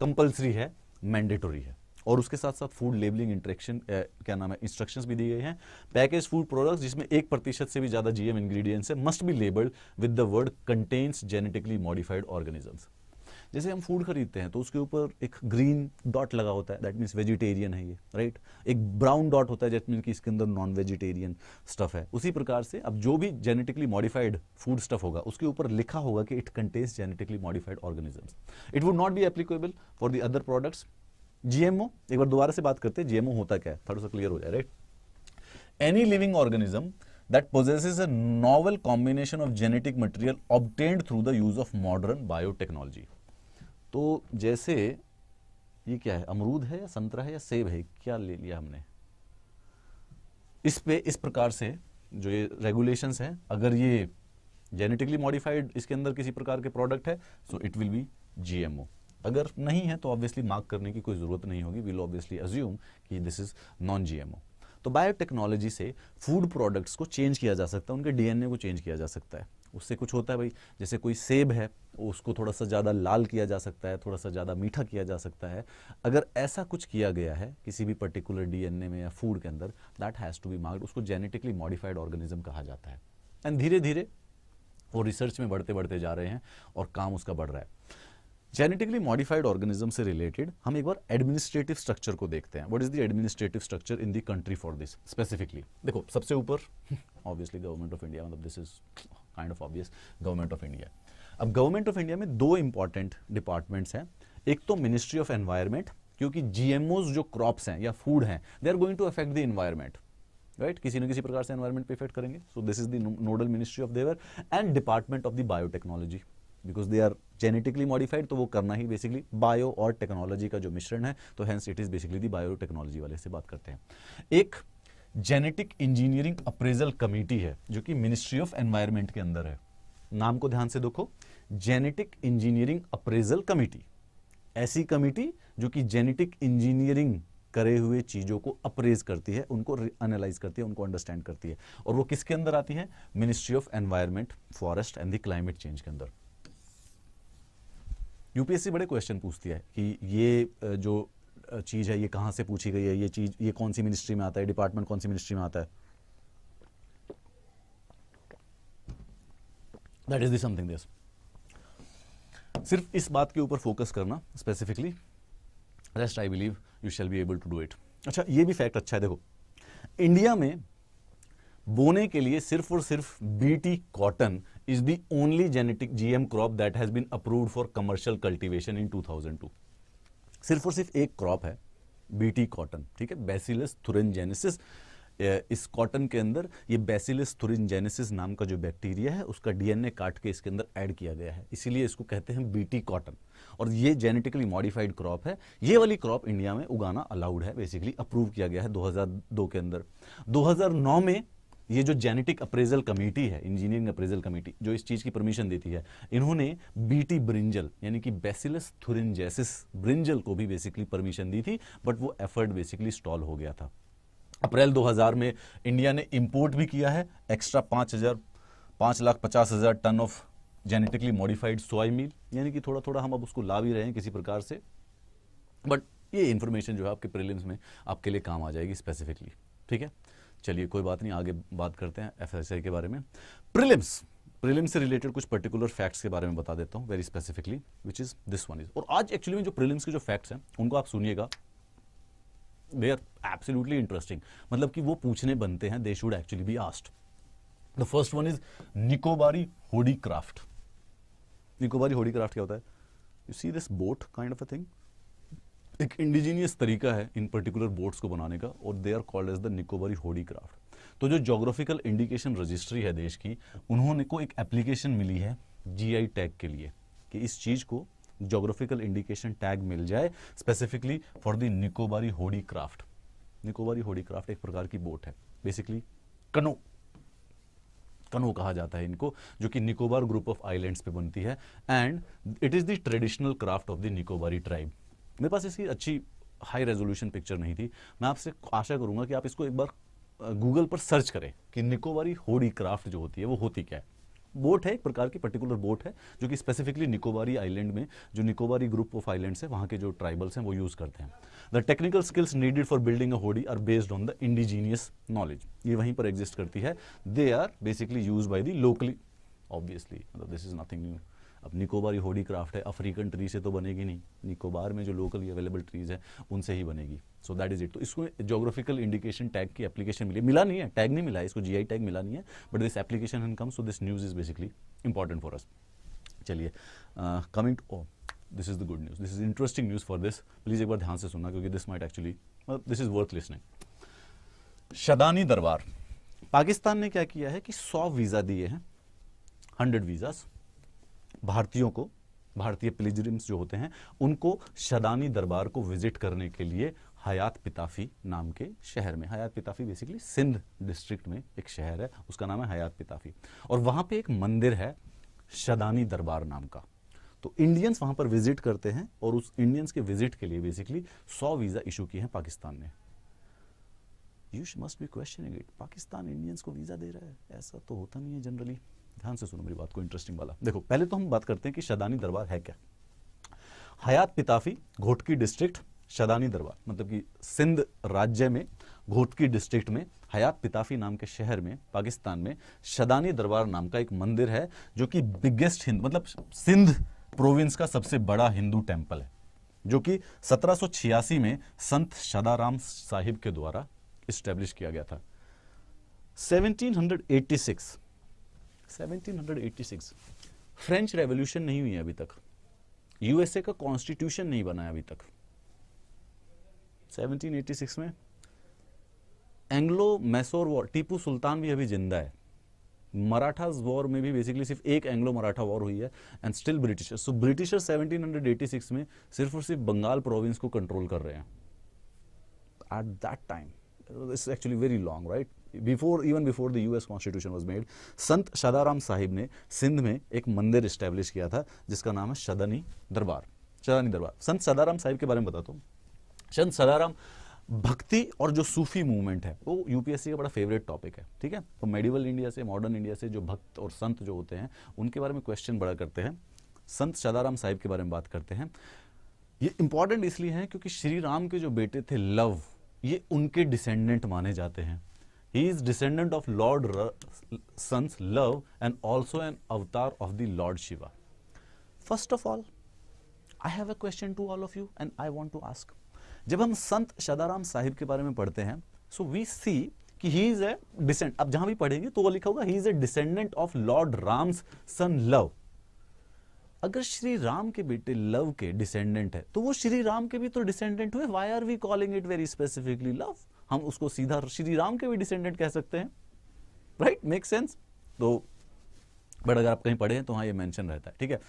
कंपल्सरी है मैंडेटोरी है और उसके साथ साथ फूड लेबलिंग इंट्रेक्शन क्या नाम है इंस्ट्रक्शंस भी दी गई हैं पैकेज फूड प्रोडक्ट्स जिसमें एक प्रतिशत से भी ज़्यादा जीएम इंग्रेडिएंट्स है must be labelled with the word contains genetically modified organisms जैसे हम फूड खरीदते हैं तो उसके ऊपर एक ग्रीन डॉट लगा होता है दैट मीन्स वेजिटेरियन है ये राइट एक ब्राउन डॉट होता है दैट मीन कि इसके अंदर नॉन वेजिटेरियन स्टफ है उसी प्रकार से अब जो भी जेनेटिकली मॉडिफाइड फूड स्टफ होगा उसके ऊपर लिखा होगा कि it contains genetically modified organisms it would not be applicable for the other products GMO एक बार दोबारा से बात करते हैं जीएमओ होता क्या है थोड़ा सा क्लियर हो जाए right any living organism that possesses a novel combination of genetic material obtained through the use of modern biotechnology तो जैसे ये क्या है अमरूद है या संतरा है या सेब है क्या ले लिया हमने इस पे इस प्रकार से जो ये रेगुलेशंस हैं अगर ये जेनेटिकली मॉडिफाइड इसके अंदर किसी प्रकार के प्रोडक्ट है so it will be GMO अगर नहीं है तो ऑब्वियसली मार्क करने की कोई ज़रूरत नहीं होगी विल ऑब्वियसली अज्यूम कि दिस इज़ नॉन जीएमओ तो बायोटेक्नोलॉजी से फूड प्रोडक्ट्स को चेंज किया जा सकता है उनके डीएनए को चेंज किया जा सकता है उससे कुछ होता है भाई जैसे कोई सेब है उसको थोड़ा सा ज़्यादा लाल किया जा सकता है थोड़ा सा ज़्यादा मीठा किया जा सकता है अगर ऐसा कुछ किया गया है किसी भी पर्टिकुलर डीएनए में या फूड के अंदर that has to be marked उसको जेनेटिकली मॉडिफाइड ऑर्गेनिज्म कहा जाता है एंड धीरे धीरे वो रिसर्च में बढ़ते बढ़ते जा रहे हैं और काम उसका बढ़ रहा है जेनेटिकली मॉडिफाइड ऑर्गेनिज्म से रिलेटेड हम एक बार एडमिनिस्ट्रेटिव स्ट्रक्चर को देखते हैं what is the administrative structure in the country for this specifically देखो सबसे ऊपर ऑब्वियसली गवर्नमेंट ऑफ इंडिया मतलब this is kind of obvious government of India अब गवर्नमेंट ऑफ इंडिया में दो इंपॉर्टेंट डिपार्टमेंट्स हैं एक तो मिनिस्ट्री ऑफ एनवायरमेंट क्योंकि जीएमओज जो क्रॉप्स हैं या फूड हैं they are going to affect the environment right किसी न किसी प्रकार से एनवायरमेंट पे इफेक्ट करेंगे so this is the nodal ministry of their and department of the biotechnology because they are genetically modified तो वो करना ही बेसिकली बायो और टेक्नोलॉजी का जो मिश्रण है तो hence it is basically the bio technology वाले से बात करते हैं एक जेनेटिक इंजीनियरिंग अप्रेजल कमेटी है जो कि मिनिस्ट्री ऑफ एनवायरमेंट के अंदर है नाम को ध्यान से देखो जेनेटिक इंजीनियरिंग अप्रेजल कमेटी ऐसी कमेटी जो कि जेनेटिक इंजीनियरिंग करे हुए चीज़ों को अप्रेज करती है उनको एनालाइज करती है उनको अंडरस्टैंड करती है और वो किसके अंदर आती है ministry of environment forest and the climate Change के अंदर यूपीएससी बड़े क्वेश्चन पूछती है कि ये जो चीज़ है ये कहाँ से पूछी गई है ये चीज़ ये कौन सी मिनिस्ट्री में आता है डिपार्टमेंट कौन सी मिनिस्ट्री में आता है दैट इज समथिंग दिस सिर्फ इस बात के ऊपर फोकस करना specifically rest I believe you shall be able to do it अच्छा ये भी फैक्ट अच्छा है देखो इंडिया में बोने के लिए सिर्फ और सिर्फ BT cotton is the only genetic GM crop that has been approved for commercial cultivation in 2002. सिर्फ और सिर्फ एक क्रॉप है बीटी कॉटन ठीक है बेसिलस थुरनजेनेसिस इस कॉटन के अंदर ये बेसिलस थुरनजेनेसिस नाम का जो बैक्टीरिया है उसका डीएनए काट के इसके अंदर ऐड किया गया है इसीलिए इसको कहते हैं बीटी कॉटन और ये जेनेटिकली मॉडिफाइड क्रॉप है ये वाली क्रॉप इंडिया में उगाना अलाउड है बेसिकली अप्रूव किया गया है 2002 के अंदर 2009 में ये जो जेनेटिक अप्रेजल कमेटी है इंजीनियरिंग अप्रेजल कमेटी जो इस चीज़ की परमिशन देती है इन्होंने बीटी ब्रिंजल यानी कि बेसिलस थुरिनजेसिस ब्रिंजल को भी बेसिकली परमिशन दी थी बट वो एफर्ट बेसिकली स्टॉल हो गया था अप्रैल 2000 में इंडिया ने इंपोर्ट भी किया है एक्स्ट्रा पांच हज़ार पांच लाख पचास हज़ार टन ऑफ जेनेटिकली मॉडिफाइड सोई मील यानी कि थोड़ा थोड़ा हम अब उसको ला भी रहे हैं किसी प्रकार से बट ये इंफॉर्मेशन जो है आपके प्रिलिम्स में आपके लिए काम आ जाएगी स्पेसिफिकली ठीक है चलिए कोई बात नहीं आगे बात करते हैं एफ के बारे में प्रिलिम्स प्रीलिम्स से रिलेटेड कुछ पर्टिकुलर फैक्ट्स के बारे में बता देता हूँ very specifically which is this one is और आज एक्चुअली में जो प्रीलिम्स के जो फैक्ट्स हैं उनको आप सुनिएगा दे आर एब्सोल्यूटली इंटरेस्टिंग मतलब कि वो पूछने बनते हैं they should actually be asked the first one is Nicobari Hodi craft Nicobari Hodi craft क्या होता है you see this boat kind of a thing एक इंडिजीनियस तरीका है इन पर्टिकुलर बोट्स को बनाने का और they are called as the Nicobari Hodi craft तो जो जोग्राफिकल इंडिकेशन रजिस्ट्री है देश की उन्होंने को एक एप्लीकेशन मिली है जीआई टैग के लिए कि इस चीज़ को जोग्राफिकल इंडिकेशन टैग मिल जाए specifically for the निकोबारी Hodi craft Nicobari Hodi craft एक प्रकार की बोट है बेसिकली कनो कनो कहा जाता है इनको जो कि निकोबार ग्रुप ऑफ आइलैंड्स पे बनती है and it is the traditional craft of the Nicobari tribe मेरे पास इसकी अच्छी हाई रेजोल्यूशन पिक्चर नहीं थी मैं आपसे आशा करूंगा कि आप इसको एक बार गूगल पर सर्च करें कि निकोबारी होडी क्राफ्ट जो होती है वो होती क्या है बोट है एक प्रकार की पर्टिकुलर बोट है जो कि स्पेसिफिकली निकोबारी आइलैंड में जो निकोबारी ग्रुप ऑफ आइलैंड्स है वहाँ के जो ट्राइबल्स हैं वो यूज़ करते हैं the technical skills needed for building a hodi are based on the indigenous knowledge ये वहीं पर एग्जिस्ट करती है they are basically use by the locally obviously मतलब दिस इज नथिंग न्यू अब निकोबार ये होडी क्राफ्ट है अफ्रीकन ट्री से तो बनेगी नहीं निकोबार में जो लोकली अवेलेबल ट्रीज़ है उनसे ही बनेगी सो दैट इज़ इट तो इसको जोग्राफिकल इंडिकेशन टैग की एप्लीकेशन मिली मिला नहीं है टैग नहीं मिला है इसको जी टैग मिला नहीं है बट दिस एप्लीकेशन हन come so this news is basically important for us चलिए coming to this is the good news this is interesting news for this please एक बार ध्यान से सुनना क्योंकि this might actually this is worth listening Shadani Darbar Pakistan ने क्या किया है कि सौ वीज़ा दिए हैं हंड्रेड वीज़ा भारतीयों को भारतीय पिलिग्रिम्स जो होते हैं उनको शदानी दरबार को विजिट करने के लिए हयात पिताफी नाम के शहर में हयात पिताफी बेसिकली सिंध डिस्ट्रिक्ट में एक शहर है उसका नाम है हयात पिताफी और वहाँ पे एक मंदिर है शदानी दरबार नाम का तो इंडियंस वहाँ पर विजिट करते हैं और उस इंडियंस के विजिट के लिए बेसिकली सौ वीज़ा इशू किए हैं पाकिस्तान ने you must be questioning it Pakistan Indians को वीज़ा दे रहा है ऐसा तो होता नहीं है जनरली ध्यान से सुनो मेरी बात को इंटरेस्टिंग वाला देखो पहले तो हम बात करते हैं कि शदानी दरबार है क्या हयात पिताफी घोटकी डिस्ट्रिक्ट शदानी दरबार मतलब कि सिंध राज्य में घोटकी डिस्ट्रिक्ट में हयात पिताफी नाम के शहर में पाकिस्तान में शदानी दरबार नाम का एक मंदिर है जो कि बिगेस्ट हिंद मतलब सिंध प्रोविंस का सबसे बड़ा हिंदू टेम्पल है जो कि सत्रह में संत शदाराम साहिब के द्वारा इस्टेब्लिश किया गया था 1786 1786 फ्रेंच रेवोल्यूशन नहीं हुई है अभी तक यूएसए का कॉन्स्टिट्यूशन नहीं बना अभी तक 1786 में एंग्लो मैसोर वॉर टीपू सुल्तान भी अभी जिंदा है मराठाज वॉर में भी बेसिकली सिर्फ एक एंग्लो मराठा वॉर हुई है and still Britisher so Britisher 1786 में सिर्फ और सिर्फ बंगाल प्रोविंस को कंट्रोल कर रहे हैं at that time this is actually very long, right? Before even before the एस constitution was made Sant Sadaram Sahib ने सिंध में एक मंदिर इस्टेब्लिश किया था जिसका नाम है शदनी दरबार शदानी दरबार संत सदाराम साहिब के बारे में बताता हूँ संत सदाराम भक्ति और जो सूफी मूवमेंट है वो यूपीएससी का बड़ा फेवरेट टॉपिक है ठीक है तो मेडिवल इंडिया से मॉडर्न इंडिया से जो भक्त और संत जो होते हैं उनके बारे में क्वेश्चन बड़ा करते हैं संत सदाराम साहिब के बारे में बात करते हैं ये इंपॉर्टेंट इसलिए है क्योंकि श्री राम के जो बेटे थे लव ये उनके डिसेंडेंट माने जाते हैं he is descendant of Lord sons Luv and also an avatar of the Lord Shiva first of all I have a question to all of you and I want to ask जब हम संत सदाराम साहिब के बारे में पढ़ते हैं सो वी सी कि ही is A decent अब जहां भी पढ़ेंगे तो वो लिखा होगा he is a descendant of Lord Ram's son Luv अगर श्री राम के बेटे लव के डिसेंडेंट है तो वो श्री राम के भी तो डिसेंडेंट हुए why are we calling it very specifically Luv हम उसको सीधा श्री राम के भी डिसेंडेंट कह सकते हैं राइट मेक सेंस तो बट अगर आप कहीं पढ़े हैं तो हाँ ये मेंशन रहता है ठीक है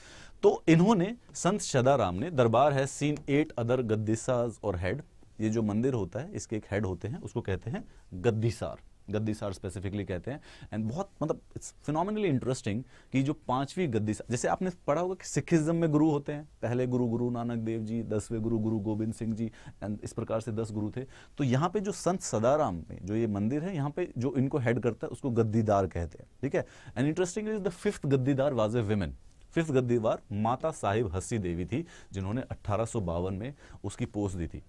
तो इन्होंने संत सदाराम ने दरबार है सीन एट अदर गद्दीसाज और हेड ये जो मंदिर होता है इसके एक हेड होते हैं उसको कहते हैं गद्दीसार गद्दी सार स्पेसिफिकली कहते हैं एंड बहुत मतलब इट्स फिनोमिनली इंटरेस्टिंग कि जो पांचवी गद्दी सार जैसे आपने पढ़ा होगा कि सिखिज्म में गुरु होते हैं पहले गुरु गुरु नानक देव जी दसवें गुरु गुरु गोविंद सिंह जी एंड इस प्रकार से दस गुरु थे तो यहाँ पे जो संत सदाराम में जो ये मंदिर है यहाँ पे जो इनको हेड करता है उसको गद्दीदार कहते हैं ठीक है and interesting is the fifth gaddidar was a women fifth gaddiwar Mata Sahib हसी देवी थी जिन्होंने अट्ठारह में उसकी पोस्ट दी थी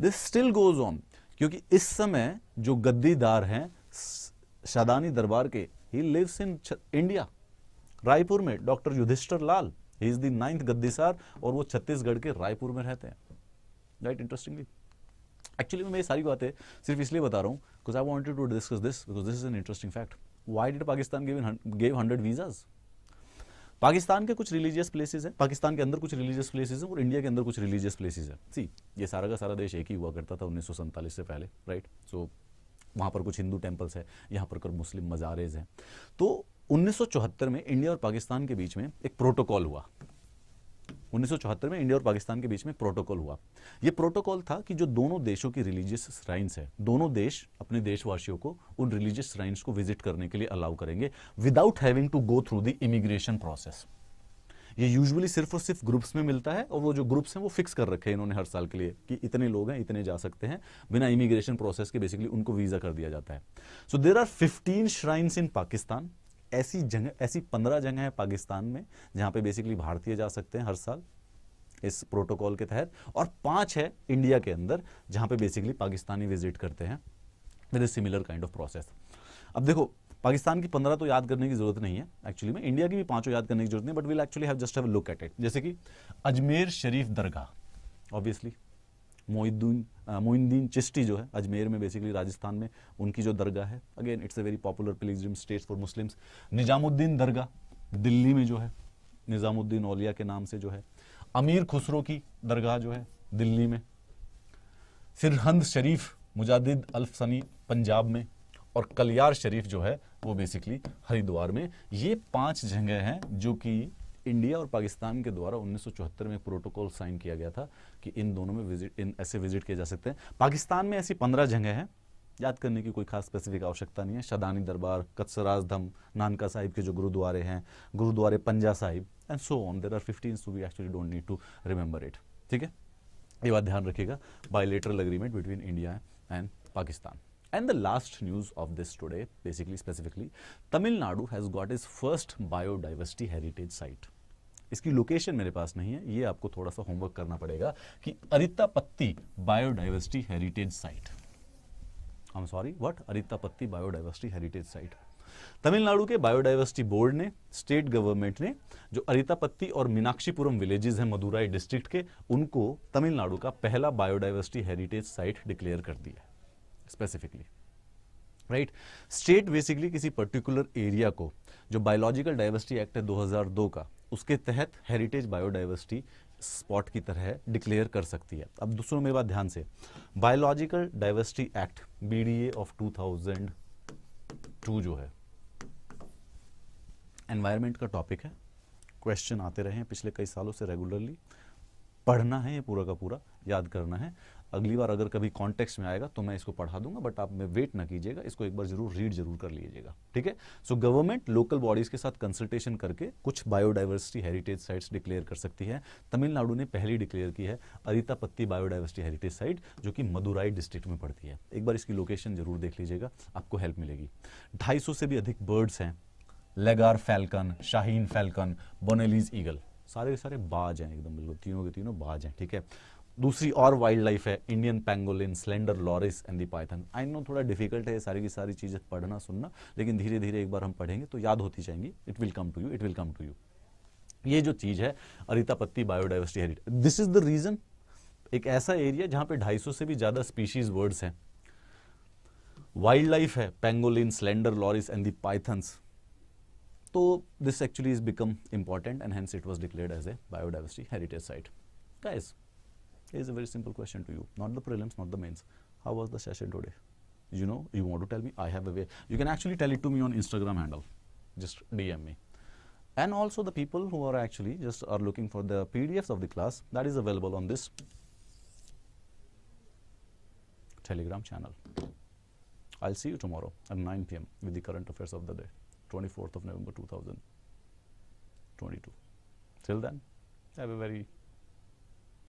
दिस स्टिल गोज ऑन क्योंकि इस समय जो गद्दीदार हैं शादानी दरबार के he lives in India Raipur में doctor Yudhishthir Lal he is the ninth gaddisar और वो छत्तीसगढ़ के रायपुर में रहते हैं राइट इंटरेस्टिंगली एक्चुअली मैं ये सारी बातें सिर्फ इसलिए बता रहा हूँ because I wanted to discuss this because this is an interesting fact why did Pakistan gave hundred visas Pakistan के कुछ रिलीजियस प्लेसेस हैं पाकिस्तान के अंदर कुछ रिलीजियस प्लेसेस हैं और इंडिया के अंदर कुछ रिलीजियस प्लेसेस हैं सी ये सारा का सारा देश एक ही हुआ करता था उन्नीस से पहले राइट सो so, वहाँ पर कुछ हिंदू टेम्पल्स है यहाँ पर मुस्लिम मजारेज हैं तो 1974 में इंडिया और पाकिस्तान के बीच में एक प्रोटोकॉल हुआ 1974 में इंडिया और पाकिस्तान के बीच में प्रोटोकॉल हुआ यह प्रोटोकॉल था कि जो दोनों देशों की रिलीजियस श्राइन्स है दोनों देश अपने देशवासियों को उन रिलीजियस श्राइन्स को विजिट करने के लिए अलाउ करेंगे without having to go through the immigration process ये यूजुअली सिर्फ और सिर्फ ग्रुप्स में मिलता है और वो जो ग्रुप्स हैं वो फिक्स कर रखे हैं इन्होंने हर साल के लिए कि इतने लोग हैं इतने जा सकते हैं बिना इमिग्रेशन प्रोसेस के बेसिकली उनको वीज़ा कर दिया जाता है so there are 15 shrines in Pakistan ऐसी जगह ऐसी पंद्रह जगह है पाकिस्तान में जहाँ पे बेसिकली भारतीय जा सकते हैं हर साल इस प्रोटोकॉल के तहत और पांच है इंडिया के अंदर जहाँ पे बेसिकली पाकिस्तानी विजिट करते हैं with a similar kind of process अब देखो पाकिस्तान की पंद्रह तो याद करने की जरूरत नहीं है एक्चुअली में इंडिया की भी पांचों याद करने की जरूरत नहीं but we'll actually have just have look at it जैसे कि अजमेर शरीफ दरगाह ऑब्वियसली मोहिद्दीन मोहिद्दीन चिश्ती जो है अजमेर में बेसिकली राजस्थान में उनकी जो दरगाह है again it's a very popular pilgrim state for Muslims Nizamuddin Dargah Delhi में जो है निज़ामुद्दीन औलिया के नाम से जो है अमीर खुसरो की दरगाह जो है दिल्ली में सिरहंद शरीफ मुजादिद अल्फसनी पंजाब में और कलियार शरीफ जो है वो बेसिकली हरिद्वार में ये पांच जगह हैं जो कि इंडिया और पाकिस्तान के द्वारा 1974 में एक प्रोटोकॉल साइन किया गया था कि इन दोनों में विजिट इन ऐसे विजिट किए जा सकते हैं पाकिस्तान में ऐसी पंद्रह जगह हैं याद करने की कोई खास स्पेसिफिक आवश्यकता नहीं है शदानी दरबार कत्सराज धम नानका साहिब के जो गुरुद्वारे हैं गुरुद्वारे Panja Sahib and so on there are fifteen so we actually don't need to remember it ठीक है ये बात ध्यान रखिएगा bilateral agreement between India and Pakistan and the last news of this today basically specifically Tamil Nadu has got is first biodiversity heritage site इसकी लोकेशन मेरे पास नहीं है ये आपको थोड़ा सा होमवर्क करना पड़ेगा कि Arittapatti biodiversity heritage site sorry what Arittapatti biodiversity heritage site Tamil Nadu के बायोडाइवर्सिटी बोर्ड ने स्टेट गवर्नमेंट ने जो अरितापत्ती और मीनाक्षीपुरम विलेजेस हैं मदुराई डिस्ट्रिक्ट के उनको तमिलनाडु का पहला बायोडाइवर्सिटी हेरिटेज साइट डिक्लेयर कर दिया स्पेसिफिकली राइट स्टेट बेसिकली किसी पर्टिकुलर एरिया को जो बायोलॉजिकल डाइवर्सिटी एक्ट है 2002 का उसके तहत हेरिटेज बायोडाइवर्सिटी स्पॉट की तरह डिक्लेयर कर सकती है अब दूसरों मेरे बात ध्यान से biological diversity act B of 2002 जो है एनवायरमेंट का टॉपिक है क्वेश्चन आते रहे हैं पिछले कई सालों से रेगुलरली पढ़ना है ये पूरा का पूरा याद करना है अगली बार अगर कभी कॉन्टेक्स्ट में आएगा तो मैं इसको पढ़ा दूंगा बट आप में वेट ना कीजिएगा इसको एक बार जरूर रीड जरूर कर लीजिएगा ठीक है सो गवर्नमेंट लोकल बॉडीज के साथ कंसल्टेशन करके कुछ बायोडाइवर्सिटी हेरिटेज साइट्स डिक्लेयर कर सकती है तमिलनाडु ने पहली डिक्लेयर की है अरितापत्ती बायोडाइवर्सिटी हेरिटेज साइट जो कि मदुराई डिस्ट्रिक्ट में पड़ती है एक बार इसकी लोकेशन जरूर देख लीजिएगा आपको हेल्प मिलेगी ढाई से भी अधिक बर्ड्स हैं laggar falcon shaheen falcon Bonelli's eagle सारे सारे बाज हैं एकदम बिल्कुल तीनों के तीनों बाज हैं ठीक है दूसरी और वाइल्ड लाइफ है Indian pangolin slender loris and the python I know थोड़ा डिफिकल्ट है सारी की सारी चीज़ें पढ़ना सुनना लेकिन धीरे धीरे एक बार हम पढ़ेंगे तो याद होती जाएंगी it will come to you it will come to you ये जो चीज़ है Arittapatti biodiversity heritage this is the reason एक ऐसा एरिया जहाँ पे 250 से भी ज़्यादा स्पीशीज वर्ड्स हैं वाइल्ड लाइफ है pangolin slender loris and the pythons तो this actually is become important and hence it was declared as a biodiversity heritage site guys Here's a very simple question to you. Not the prelims, not the mains. How was the session today? You know, you want to tell me, I have a way. You can actually tell it to me on Instagram handle. Just DM me. And also the people who are actually just are looking for the PDFs of the class, that is available on this Telegram channel. I'll see you tomorrow at 9 p.m. with the current affairs of the day, 24th of November 2022. Till then, have a very